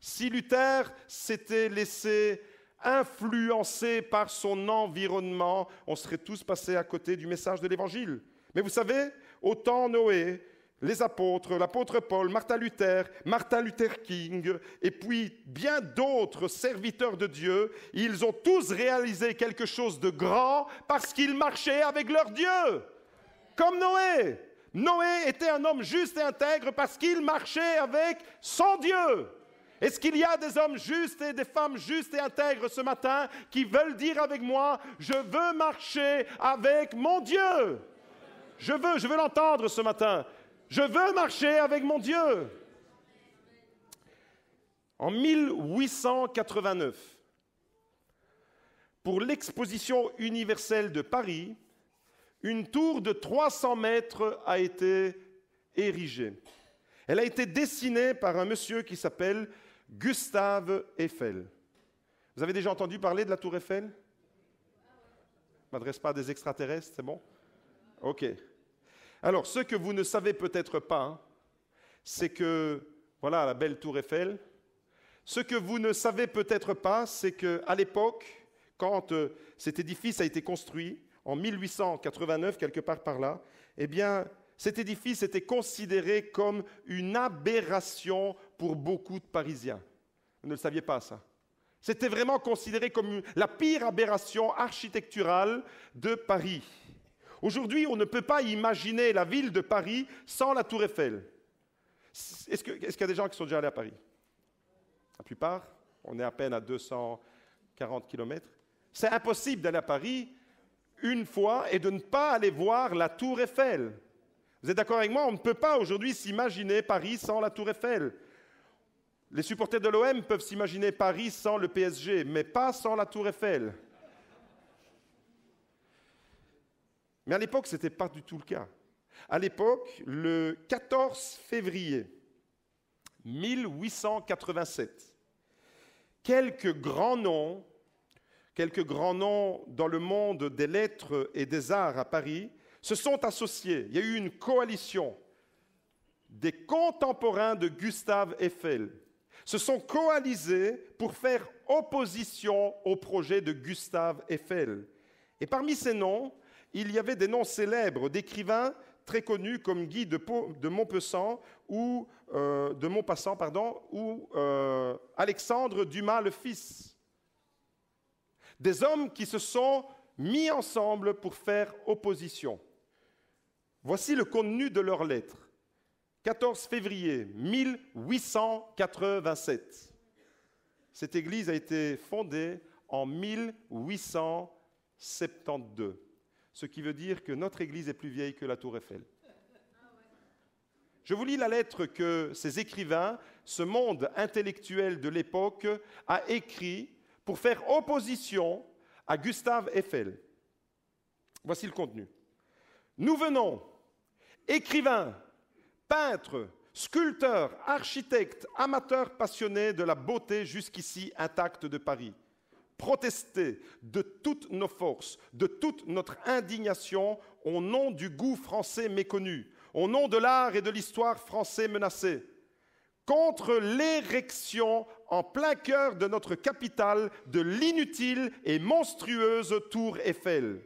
si Luther s'était laissé influencer par son environnement, on serait tous passés à côté du message de l'Évangile. Mais vous savez, autant Noé, les apôtres, l'apôtre Paul, Martin Luther, Martin Luther King, et puis bien d'autres serviteurs de Dieu, ils ont tous réalisé quelque chose de grand parce qu'ils marchaient avec leur Dieu comme Noé. Noé était un homme juste et intègre parce qu'il marchait avec son Dieu. Est-ce qu'il y a des hommes justes et des femmes justes et intègres ce matin qui veulent dire avec moi, je veux marcher avec mon Dieu Je veux, je veux l'entendre ce matin. Je veux marcher avec mon Dieu. En 1889, pour l'exposition universelle de Paris, une tour de 300 mètres a été érigée. Elle a été dessinée par un monsieur qui s'appelle Gustave Eiffel. Vous avez déjà entendu parler de la tour Eiffel Je m'adresse pas à des extraterrestres, c'est bon Ok. Alors, ce que vous ne savez peut-être pas, hein, c'est que, voilà la belle tour Eiffel, ce que vous ne savez peut-être pas, c'est qu'à l'époque, quand euh, cet édifice a été construit, en 1889, quelque part par là, eh bien, cet édifice était considéré comme une aberration pour beaucoup de Parisiens. Vous ne le saviez pas, ça. C'était vraiment considéré comme la pire aberration architecturale de Paris. Aujourd'hui, on ne peut pas imaginer la ville de Paris sans la Tour Eiffel. Est-ce qu'il y a des gens qui sont déjà allés à Paris La plupart. On est à peine à 240 km. C'est impossible d'aller à Paris une fois et de ne pas aller voir la tour Eiffel. Vous êtes d'accord avec moi On ne peut pas aujourd'hui s'imaginer Paris sans la tour Eiffel. Les supporters de l'OM peuvent s'imaginer Paris sans le PSG, mais pas sans la tour Eiffel. Mais à l'époque, ce n'était pas du tout le cas. À l'époque, le 14 février 1887, quelques grands noms quelques grands noms dans le monde des lettres et des arts à Paris se sont associés. Il y a eu une coalition des contemporains de Gustave Eiffel se sont coalisés pour faire opposition au projet de Gustave Eiffel. Et parmi ces noms, il y avait des noms célèbres d'écrivains très connus comme Guy de, de ou, euh, de pardon, ou euh, Alexandre Dumas le Fils. Des hommes qui se sont mis ensemble pour faire opposition. Voici le contenu de leur lettre. 14 février 1887. Cette église a été fondée en 1872, ce qui veut dire que notre église est plus vieille que la tour Eiffel. Je vous lis la lettre que ces écrivains, ce monde intellectuel de l'époque, a écrit pour faire opposition à Gustave Eiffel. Voici le contenu. Nous venons, écrivains, peintres, sculpteurs, architectes, amateurs passionnés de la beauté jusqu'ici intacte de Paris, protester de toutes nos forces, de toute notre indignation au nom du goût français méconnu, au nom de l'art et de l'histoire français menacés, contre l'érection en plein cœur de notre capitale de l'inutile et monstrueuse tour Eiffel.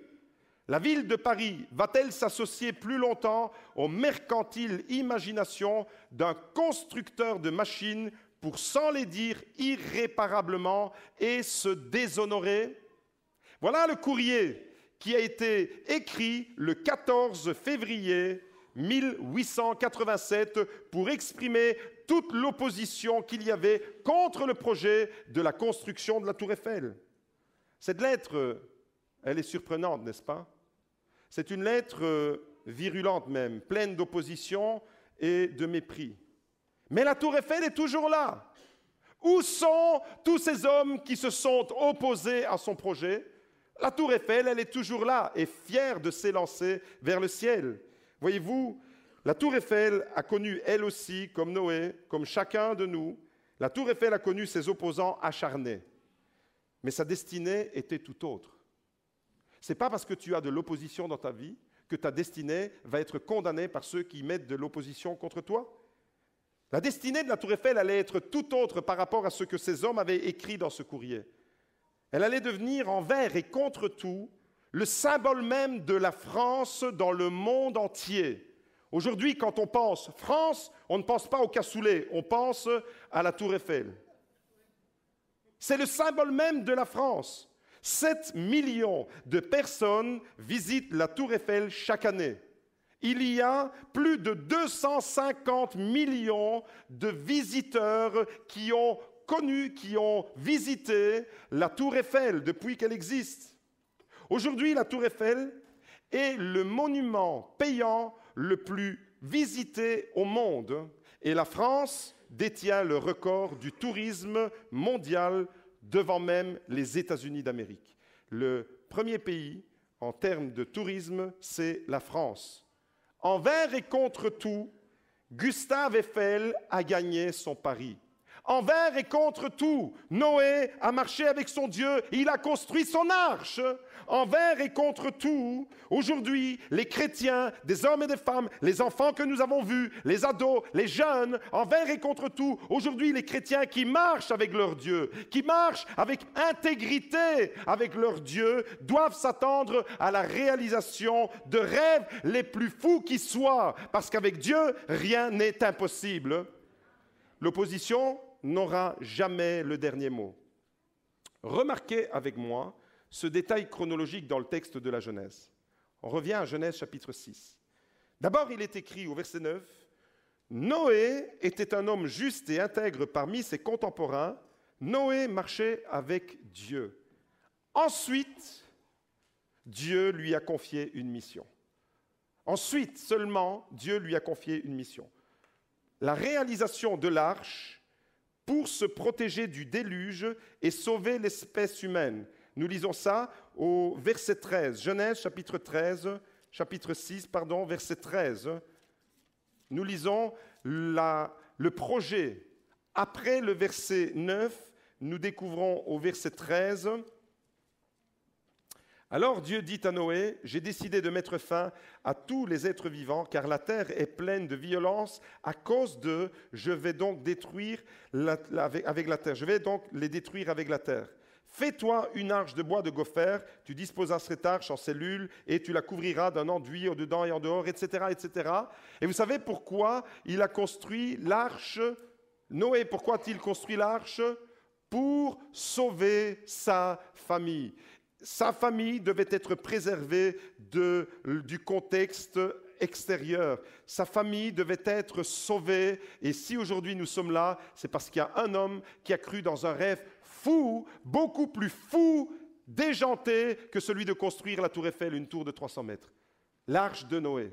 La ville de Paris va-t-elle s'associer plus longtemps aux mercantiles imaginations d'un constructeur de machines pour sans les dire irréparablement et se déshonorer Voilà le courrier qui a été écrit le 14 février 1887 pour exprimer toute l'opposition qu'il y avait contre le projet de la construction de la tour Eiffel. Cette lettre, elle est surprenante, n'est-ce pas C'est une lettre euh, virulente même, pleine d'opposition et de mépris. Mais la tour Eiffel est toujours là. Où sont tous ces hommes qui se sont opposés à son projet La tour Eiffel, elle est toujours là et fière de s'élancer vers le ciel. Voyez-vous, la tour Eiffel a connu, elle aussi, comme Noé, comme chacun de nous, la tour Eiffel a connu ses opposants acharnés. Mais sa destinée était tout autre. Ce n'est pas parce que tu as de l'opposition dans ta vie que ta destinée va être condamnée par ceux qui mettent de l'opposition contre toi. La destinée de la tour Eiffel allait être tout autre par rapport à ce que ces hommes avaient écrit dans ce courrier. Elle allait devenir envers et contre tout le symbole même de la France dans le monde entier. Aujourd'hui, quand on pense France, on ne pense pas au cassoulet, on pense à la Tour Eiffel. C'est le symbole même de la France. 7 millions de personnes visitent la Tour Eiffel chaque année. Il y a plus de 250 millions de visiteurs qui ont connu, qui ont visité la Tour Eiffel depuis qu'elle existe. Aujourd'hui, la Tour Eiffel est le monument payant le plus visité au monde et la France détient le record du tourisme mondial devant même les États-Unis d'Amérique. Le premier pays en termes de tourisme, c'est la France. Envers et contre tout, Gustave Eiffel a gagné son pari. Envers et contre tout, Noé a marché avec son Dieu, il a construit son arche. Envers et contre tout, aujourd'hui, les chrétiens, des hommes et des femmes, les enfants que nous avons vus, les ados, les jeunes, envers et contre tout, aujourd'hui, les chrétiens qui marchent avec leur Dieu, qui marchent avec intégrité avec leur Dieu, doivent s'attendre à la réalisation de rêves les plus fous qui soient, parce qu'avec Dieu, rien n'est impossible. L'opposition n'aura jamais le dernier mot. Remarquez avec moi ce détail chronologique dans le texte de la Genèse. On revient à Genèse chapitre 6. D'abord, il est écrit au verset 9, Noé était un homme juste et intègre parmi ses contemporains. Noé marchait avec Dieu. Ensuite, Dieu lui a confié une mission. Ensuite seulement, Dieu lui a confié une mission. La réalisation de l'arche pour se protéger du déluge et sauver l'espèce humaine. Nous lisons ça au verset 13, Genèse chapitre 13, chapitre 6, pardon, verset 13. Nous lisons le projet. Après le verset 9, nous découvrons au verset 13 alors Dieu dit à Noé, j'ai décidé de mettre fin à tous les êtres vivants, car la terre est pleine de violence. À cause d'eux, je vais donc détruire la, avec, la terre. Je vais donc les détruire avec la terre. Fais-toi une arche de bois de gopher, tu disposeras cette arche en cellules et tu la couvriras d'un enduit au dedans et en dehors, etc., etc. Et vous savez pourquoi il a construit l'arche Noé, pourquoi a-t-il construit l'arche Pour sauver sa famille. Sa famille devait être préservée du contexte extérieur. Sa famille devait être sauvée. Et si aujourd'hui nous sommes là, c'est parce qu'il y a un homme qui a cru dans un rêve fou, beaucoup plus fou, déjanté que celui de construire la tour Eiffel, une tour de 300 mètres. L'arche de Noé.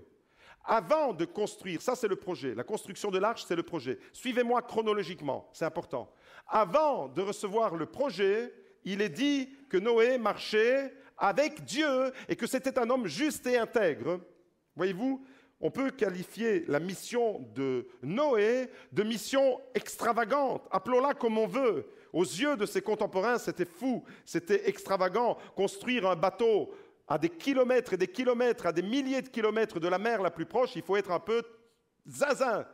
Avant de construire, ça c'est le projet, la construction de l'arche c'est le projet. Suivez-moi chronologiquement, c'est important. Avant de recevoir le projet, il est dit que Noé marchait avec Dieu et que c'était un homme juste et intègre. Voyez-vous, on peut qualifier la mission de Noé de mission extravagante, appelons-la comme on veut. Aux yeux de ses contemporains, c'était fou, c'était extravagant. Construire un bateau à des kilomètres et des kilomètres, à des milliers de kilomètres de la mer la plus proche, il faut être un peu zazin.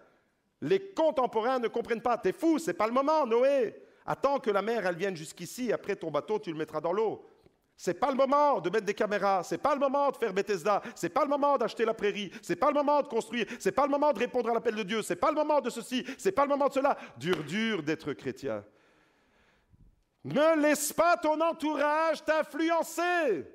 Les contemporains ne comprennent pas. T'es fou, c'est pas le moment, Noé. Attends que la mer, elle vienne jusqu'ici, après ton bateau, tu le mettras dans l'eau. C'est pas le moment de mettre des caméras, c'est pas le moment de faire Bethesda, c'est pas le moment d'acheter la prairie, c'est pas le moment de construire, c'est pas le moment de répondre à l'appel de Dieu, n'est pas le moment de ceci, c'est pas le moment de cela. Dur, dur d'être chrétien. Ne laisse pas ton entourage t'influencer.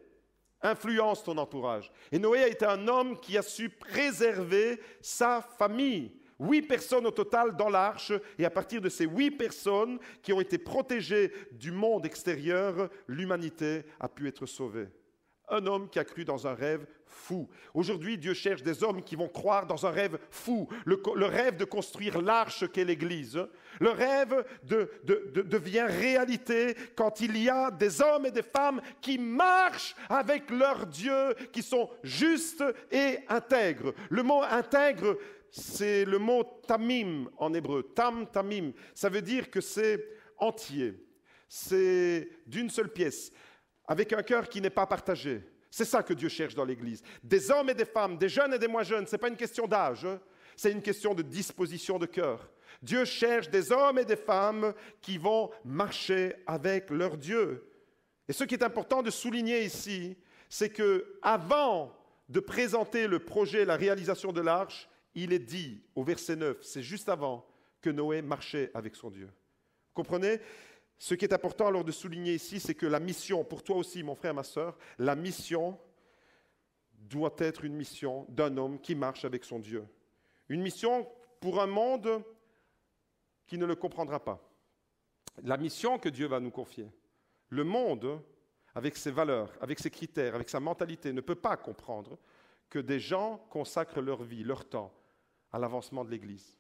Influence ton entourage. Et Noé a été un homme qui a su préserver sa famille. Huit personnes au total dans l'arche, et à partir de ces huit personnes qui ont été protégées du monde extérieur, l'humanité a pu être sauvée. Un homme qui a cru dans un rêve fou. Aujourd'hui, Dieu cherche des hommes qui vont croire dans un rêve fou, le, rêve de construire l'arche qu'est l'Église. Le rêve devient réalité quand il y a des hommes et des femmes qui marchent avec leur Dieu, qui sont justes et intègres. Le mot intègre c'est le mot tamim en hébreu. Tam, tamim. Ça veut dire que c'est entier. C'est d'une seule pièce, avec un cœur qui n'est pas partagé. C'est ça que Dieu cherche dans l'Église. Des hommes et des femmes, des jeunes et des moins jeunes. Ce n'est pas une question d'âge, hein. c'est une question de disposition de cœur. Dieu cherche des hommes et des femmes qui vont marcher avec leur Dieu. Et ce qui est important de souligner ici, c'est que avant de présenter le projet, la réalisation de l'arche, il est dit au verset 9, c'est juste avant, que Noé marchait avec son Dieu. comprenez Ce qui est important alors de souligner ici, c'est que la mission, pour toi aussi, mon frère, ma soeur, la mission doit être une mission d'un homme qui marche avec son Dieu. Une mission pour un monde qui ne le comprendra pas. La mission que Dieu va nous confier. Le monde, avec ses valeurs, avec ses critères, avec sa mentalité, ne peut pas comprendre que des gens consacrent leur vie, leur temps, à l'avancement de l'Église.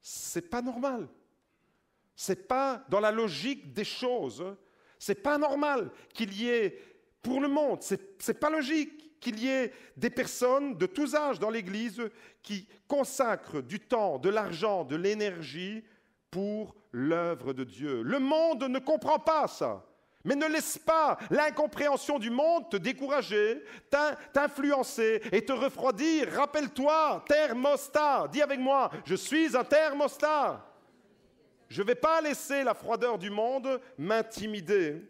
Ce n'est pas normal. Ce n'est pas dans la logique des choses. Ce n'est pas normal qu'il y ait, pour le monde, ce n'est pas logique qu'il y ait des personnes de tous âges dans l'Église qui consacrent du temps, de l'argent, de l'énergie pour l'œuvre de Dieu. Le monde ne comprend pas ça. Mais ne laisse pas l'incompréhension du monde te décourager, t'influencer et te refroidir. Rappelle-toi, thermostat, dis avec moi, je suis un thermostat. Je ne vais pas laisser la froideur du monde m'intimider.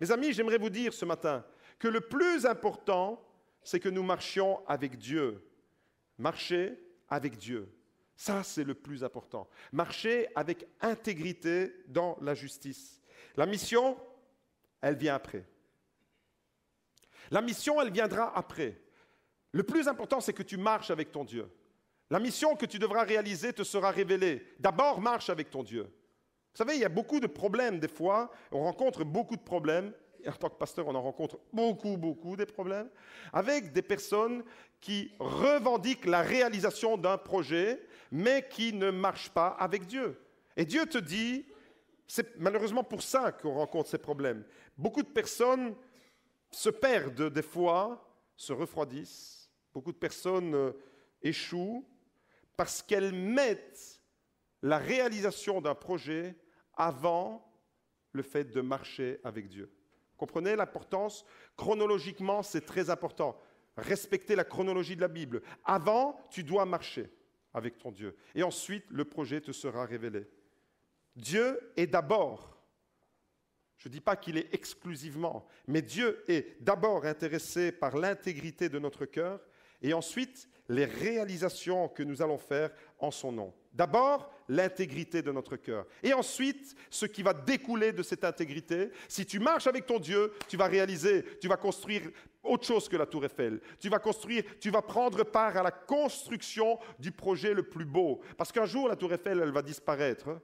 Mes amis, j'aimerais vous dire ce matin que le plus important, c'est que nous marchions avec Dieu. Marcher avec Dieu. Ça, c'est le plus important. Marcher avec intégrité dans la justice. La mission elle vient après. La mission, elle viendra après. Le plus important, c'est que tu marches avec ton Dieu. La mission que tu devras réaliser te sera révélée. D'abord, marche avec ton Dieu. Vous savez, il y a beaucoup de problèmes des fois. On rencontre beaucoup de problèmes. en tant que pasteur, on en rencontre beaucoup, beaucoup des problèmes. Avec des personnes qui revendiquent la réalisation d'un projet, mais qui ne marchent pas avec Dieu. Et Dieu te dit, c'est malheureusement pour ça qu'on rencontre ces problèmes. Beaucoup de personnes se perdent des fois, se refroidissent. Beaucoup de personnes euh, échouent parce qu'elles mettent la réalisation d'un projet avant le fait de marcher avec Dieu. Comprenez l'importance Chronologiquement, c'est très important. Respecter la chronologie de la Bible. Avant, tu dois marcher avec ton Dieu. Et ensuite, le projet te sera révélé. Dieu est d'abord. Je ne dis pas qu'il est exclusivement, mais Dieu est d'abord intéressé par l'intégrité de notre cœur et ensuite les réalisations que nous allons faire en son nom. D'abord, l'intégrité de notre cœur. Et ensuite, ce qui va découler de cette intégrité. Si tu marches avec ton Dieu, tu vas réaliser, tu vas construire autre chose que la tour Eiffel. Tu vas construire, tu vas prendre part à la construction du projet le plus beau. Parce qu'un jour, la tour Eiffel, elle va disparaître. Hein.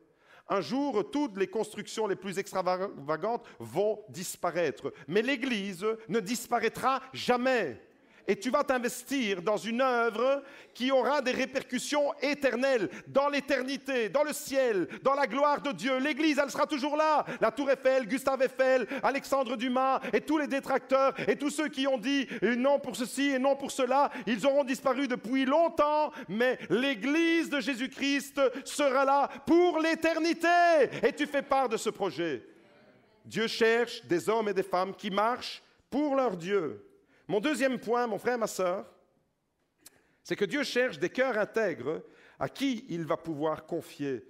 Un jour, toutes les constructions les plus extravagantes vont disparaître. Mais l'Église ne disparaîtra jamais et tu vas t'investir dans une œuvre qui aura des répercussions éternelles, dans l'éternité, dans le ciel, dans la gloire de Dieu. L'Église, elle sera toujours là. La Tour Eiffel, Gustave Eiffel, Alexandre Dumas et tous les détracteurs et tous ceux qui ont dit eh, non pour ceci et non pour cela, ils auront disparu depuis longtemps, mais l'Église de Jésus-Christ sera là pour l'éternité. Et tu fais part de ce projet. Dieu cherche des hommes et des femmes qui marchent pour leur Dieu. Mon deuxième point, mon frère, ma sœur, c'est que Dieu cherche des cœurs intègres à qui il va pouvoir confier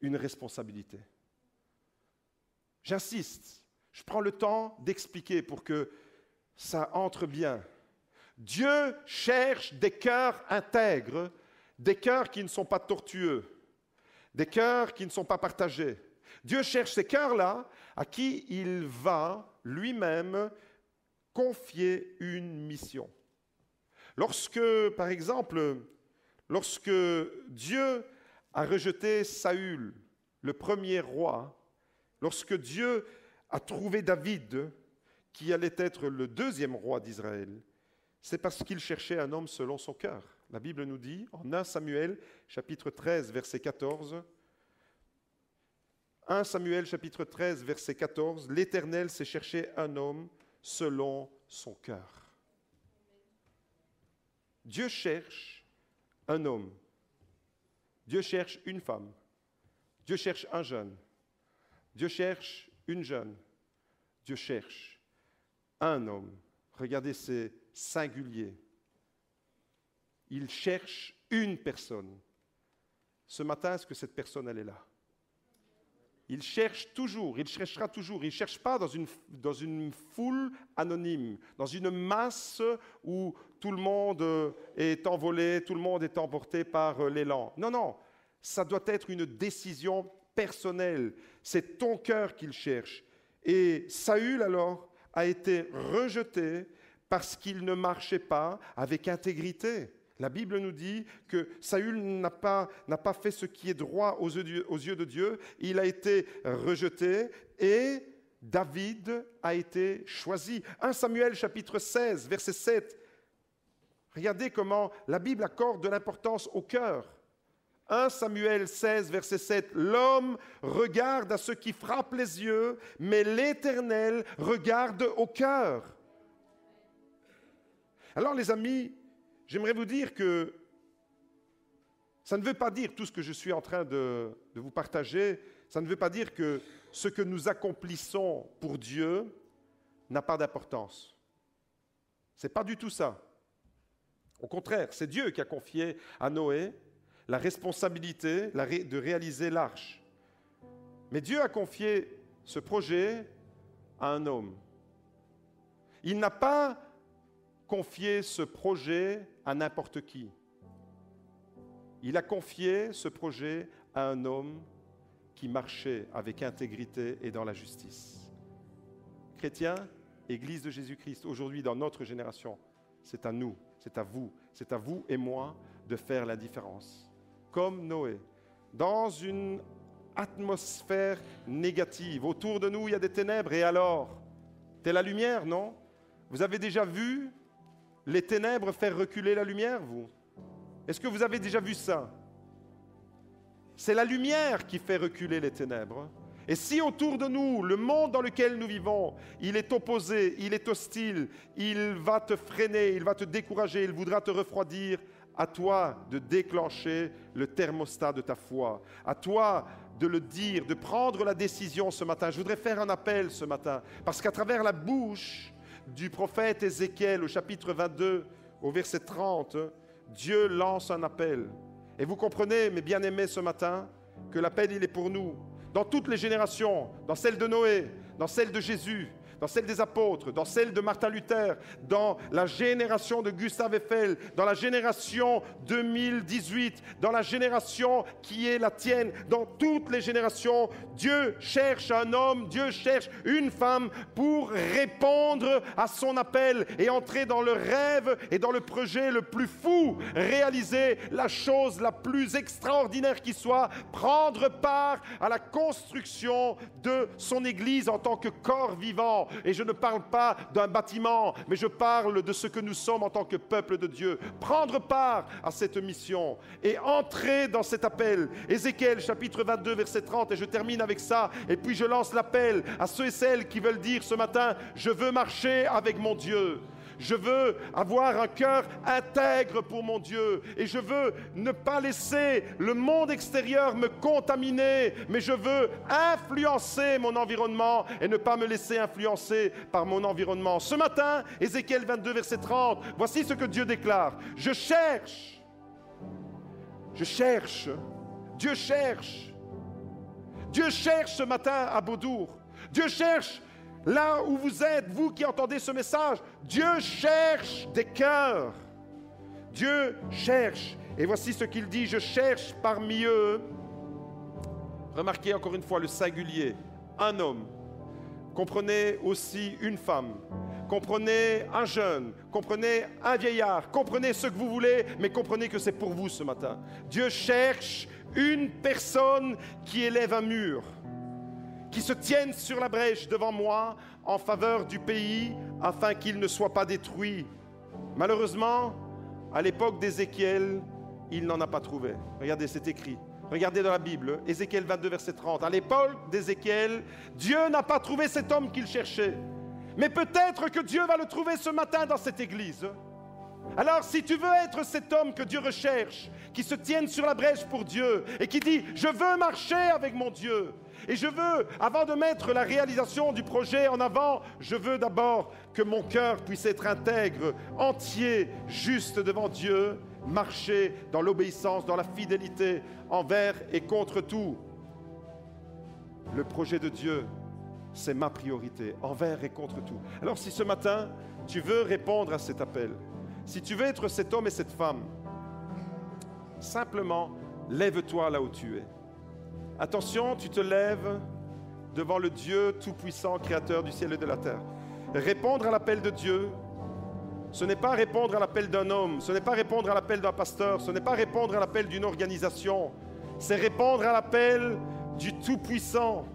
une responsabilité. J'insiste, je prends le temps d'expliquer pour que ça entre bien. Dieu cherche des cœurs intègres, des cœurs qui ne sont pas tortueux, des cœurs qui ne sont pas partagés. Dieu cherche ces cœurs-là à qui il va lui-même confier une mission. Lorsque, par exemple, lorsque Dieu a rejeté Saül, le premier roi, lorsque Dieu a trouvé David, qui allait être le deuxième roi d'Israël, c'est parce qu'il cherchait un homme selon son cœur. La Bible nous dit, en 1 Samuel chapitre 13, verset 14, 1 Samuel chapitre 13, verset 14, L'Éternel s'est cherché un homme selon son cœur. Dieu cherche un homme. Dieu cherche une femme. Dieu cherche un jeune. Dieu cherche une jeune. Dieu cherche un homme. Regardez, c'est singulier. Il cherche une personne. Ce matin, est-ce que cette personne, elle est là il cherche toujours, il cherchera toujours, il ne cherche pas dans une, dans une foule anonyme, dans une masse où tout le monde euh, est envolé, tout le monde est emporté par euh, l'élan. Non, non, ça doit être une décision personnelle. C'est ton cœur qu'il cherche. Et Saül, alors, a été rejeté parce qu'il ne marchait pas avec intégrité. La Bible nous dit que Saül n'a pas, n'a pas fait ce qui est droit aux yeux, aux yeux de Dieu, il a été rejeté et David a été choisi. 1 Samuel chapitre 16, verset 7. Regardez comment la Bible accorde de l'importance au cœur. 1 Samuel 16, verset 7, L'homme regarde à ce qui frappe les yeux, mais l'Éternel regarde au cœur. Alors les amis, j'aimerais vous dire que ça ne veut pas dire tout ce que je suis en train de, vous partager, ça ne veut pas dire que ce que nous accomplissons pour Dieu n'a pas d'importance. Ce n'est pas du tout ça. Au contraire, c'est Dieu qui a confié à Noé la responsabilité de réaliser l'arche. Mais Dieu a confié ce projet à un homme. Il n'a pas Confier ce projet à n'importe qui. Il a confié ce projet à un homme qui marchait avec intégrité et dans la justice. Chrétien, Église de Jésus-Christ, aujourd'hui dans notre génération, c'est à nous, c'est à vous, c'est à vous et moi de faire la différence. Comme Noé, dans une atmosphère négative, autour de nous il y a des ténèbres, et alors, t'es la lumière, non Vous avez déjà vu les ténèbres faire reculer la lumière, vous Est-ce que vous avez déjà vu ça C'est la lumière qui fait reculer les ténèbres. Et si autour de nous, le monde dans lequel nous vivons, il est opposé, il est hostile, il va te freiner, il va te décourager, il voudra te refroidir, à toi de déclencher le thermostat de ta foi, à toi de le dire, de prendre la décision ce matin. Je voudrais faire un appel ce matin, parce qu'à travers la bouche, du prophète Ézéchiel au chapitre 22, au verset 30, Dieu lance un appel. Et vous comprenez, mes bien-aimés, ce matin, que l'appel, il est pour nous. Dans toutes les générations, dans celle de Noé, dans celle de Jésus, dans celle des apôtres, dans celle de Martin Luther, dans la génération de Gustave Eiffel, dans la génération 2018, dans la génération qui est la tienne, dans toutes les générations. Dieu cherche un homme, Dieu cherche une femme pour répondre à son appel et entrer dans le rêve et dans le projet le plus fou, réaliser la chose la plus extraordinaire qui soit, prendre part à la construction de son Église en tant que corps vivant. Et je ne parle pas d'un bâtiment, mais je parle de ce que nous sommes en tant que peuple de Dieu. Prendre part à cette mission et entrer dans cet appel. Ézéchiel chapitre 22 verset 30, et je termine avec ça, et puis je lance l'appel à ceux et celles qui veulent dire ce matin, je veux marcher avec mon Dieu. Je veux avoir un cœur intègre pour mon Dieu. Et je veux ne pas laisser le monde extérieur me contaminer, mais je veux influencer mon environnement et ne pas me laisser influencer par mon environnement. Ce matin, Ézéchiel 22, verset 30, voici ce que Dieu déclare. Je cherche. Je cherche. Dieu cherche. Dieu cherche ce matin à Baudour. Dieu cherche Là où vous êtes, vous qui entendez ce message, Dieu cherche des cœurs. Dieu cherche. Et voici ce qu'il dit, je cherche parmi eux. Remarquez encore une fois le singulier, un homme. Comprenez aussi une femme. Comprenez un jeune, comprenez un vieillard, comprenez ce que vous voulez, mais comprenez que c'est pour vous ce matin. Dieu cherche une personne qui élève un mur qui se tiennent sur la brèche devant moi en faveur du pays afin qu'il ne soit pas détruit. Malheureusement, à l'époque d'Ézéchiel, il n'en a pas trouvé. Regardez, c'est écrit. Regardez dans la Bible, Ézéchiel 22, verset 30. À l'époque d'Ézéchiel, Dieu n'a pas trouvé cet homme qu'il cherchait. Mais peut-être que Dieu va le trouver ce matin dans cette église. Alors si tu veux être cet homme que Dieu recherche, qui se tienne sur la brèche pour Dieu et qui dit, je veux marcher avec mon Dieu, et je veux, avant de mettre la réalisation du projet en avant, je veux d'abord que mon cœur puisse être intègre, entier, juste devant Dieu, marcher dans l'obéissance, dans la fidélité envers et contre tout. Le projet de Dieu, c'est ma priorité, envers et contre tout. Alors si ce matin, tu veux répondre à cet appel, si tu veux être cet homme et cette femme, simplement lève-toi là où tu es. Attention, tu te lèves devant le Dieu Tout-Puissant, Créateur du ciel et de la terre. Répondre à l'appel de Dieu, ce n'est pas répondre à l'appel d'un homme, ce n'est pas répondre à l'appel d'un pasteur, ce n'est pas répondre à l'appel d'une organisation, c'est répondre à l'appel du Tout-Puissant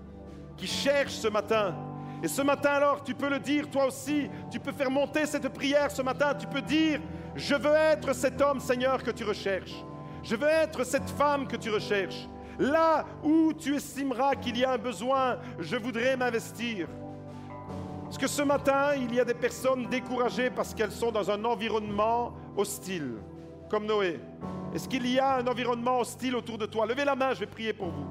qui cherche ce matin. Et ce matin alors, tu peux le dire toi aussi, tu peux faire monter cette prière ce matin, tu peux dire, je veux être cet homme Seigneur que tu recherches, je veux être cette femme que tu recherches, Là où tu estimeras qu'il y a un besoin, je voudrais m'investir. Est-ce que ce matin, il y a des personnes découragées parce qu'elles sont dans un environnement hostile, comme Noé. Est-ce qu'il y a un environnement hostile autour de toi Levez la main, je vais prier pour vous.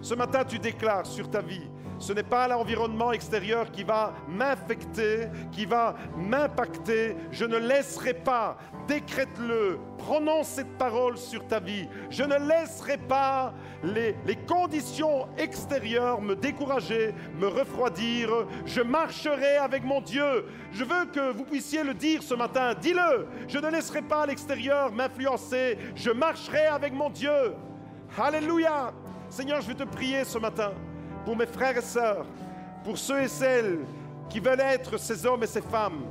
Ce matin, tu déclares sur ta vie, ce n'est pas l'environnement extérieur qui va m'infecter, qui va m'impacter. Je ne laisserai pas, décrète-le, prononce cette parole sur ta vie. Je ne laisserai pas les, conditions extérieures me décourager, me refroidir. Je marcherai avec mon Dieu. Je veux que vous puissiez le dire ce matin. Dis-le. Je ne laisserai pas l'extérieur m'influencer. Je marcherai avec mon Dieu. Alléluia. Seigneur, je vais te prier ce matin pour mes frères et sœurs, pour ceux et celles qui veulent être ces hommes et ces femmes,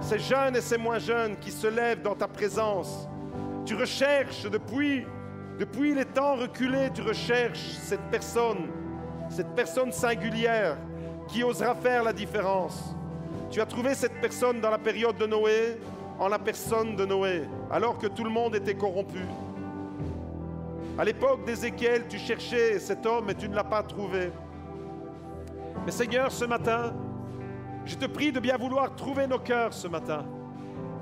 ces jeunes et ces moins jeunes qui se lèvent dans ta présence. Tu recherches depuis, depuis les temps reculés, tu recherches cette personne, cette personne singulière qui osera faire la différence. Tu as trouvé cette personne dans la période de Noé, en la personne de Noé, alors que tout le monde était corrompu. À l'époque d'Ézéchiel, tu cherchais cet homme et tu ne l'as pas trouvé. Mais Seigneur, ce matin, je te prie de bien vouloir trouver nos cœurs ce matin.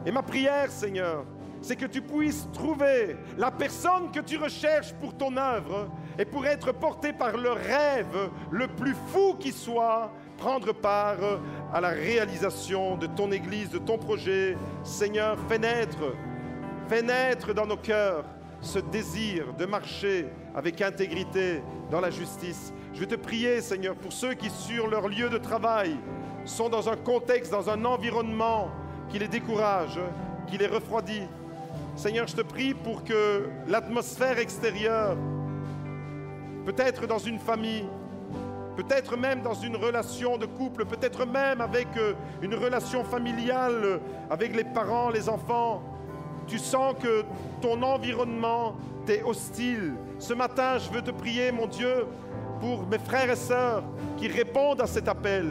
Et ma prière, Seigneur, c'est que tu puisses trouver la personne que tu recherches pour ton œuvre et pour être porté par le rêve le plus fou qui soit, prendre part à la réalisation de ton Église, de ton projet. Seigneur, fais naître, fais naître dans nos cœurs ce désir de marcher avec intégrité dans la justice. Je vais te prier, Seigneur, pour ceux qui, sur leur lieu de travail, sont dans un contexte, dans un environnement qui les décourage, qui les refroidit. Seigneur, je te prie pour que l'atmosphère extérieure, peut-être dans une famille, peut-être même dans une relation de couple, peut-être même avec euh, une relation familiale, avec les parents, les enfants, tu sens que ton environnement hostile. Ce matin, je veux te prier, mon Dieu, pour mes frères et sœurs qui répondent à cet appel,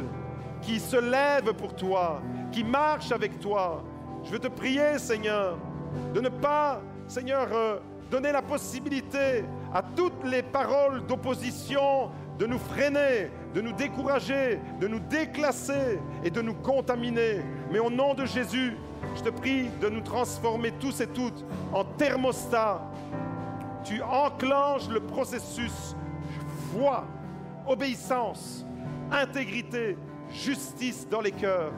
qui se lèvent pour toi, qui marchent avec toi. Je veux te prier, Seigneur, de ne pas, Seigneur, euh, donner la possibilité à toutes les paroles d'opposition de nous freiner, de nous décourager, de nous déclasser et de nous contaminer. Mais au nom de Jésus, je te prie de nous transformer tous et toutes en thermostats tu enclenches le processus Voix, obéissance, intégrité, justice dans les cœurs.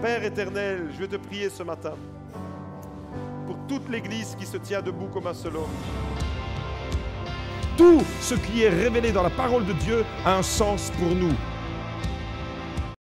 Père éternel, je vais te prier ce matin pour toute l'Église qui se tient debout comme un seul homme. Tout ce qui est révélé dans la parole de Dieu a un sens pour nous.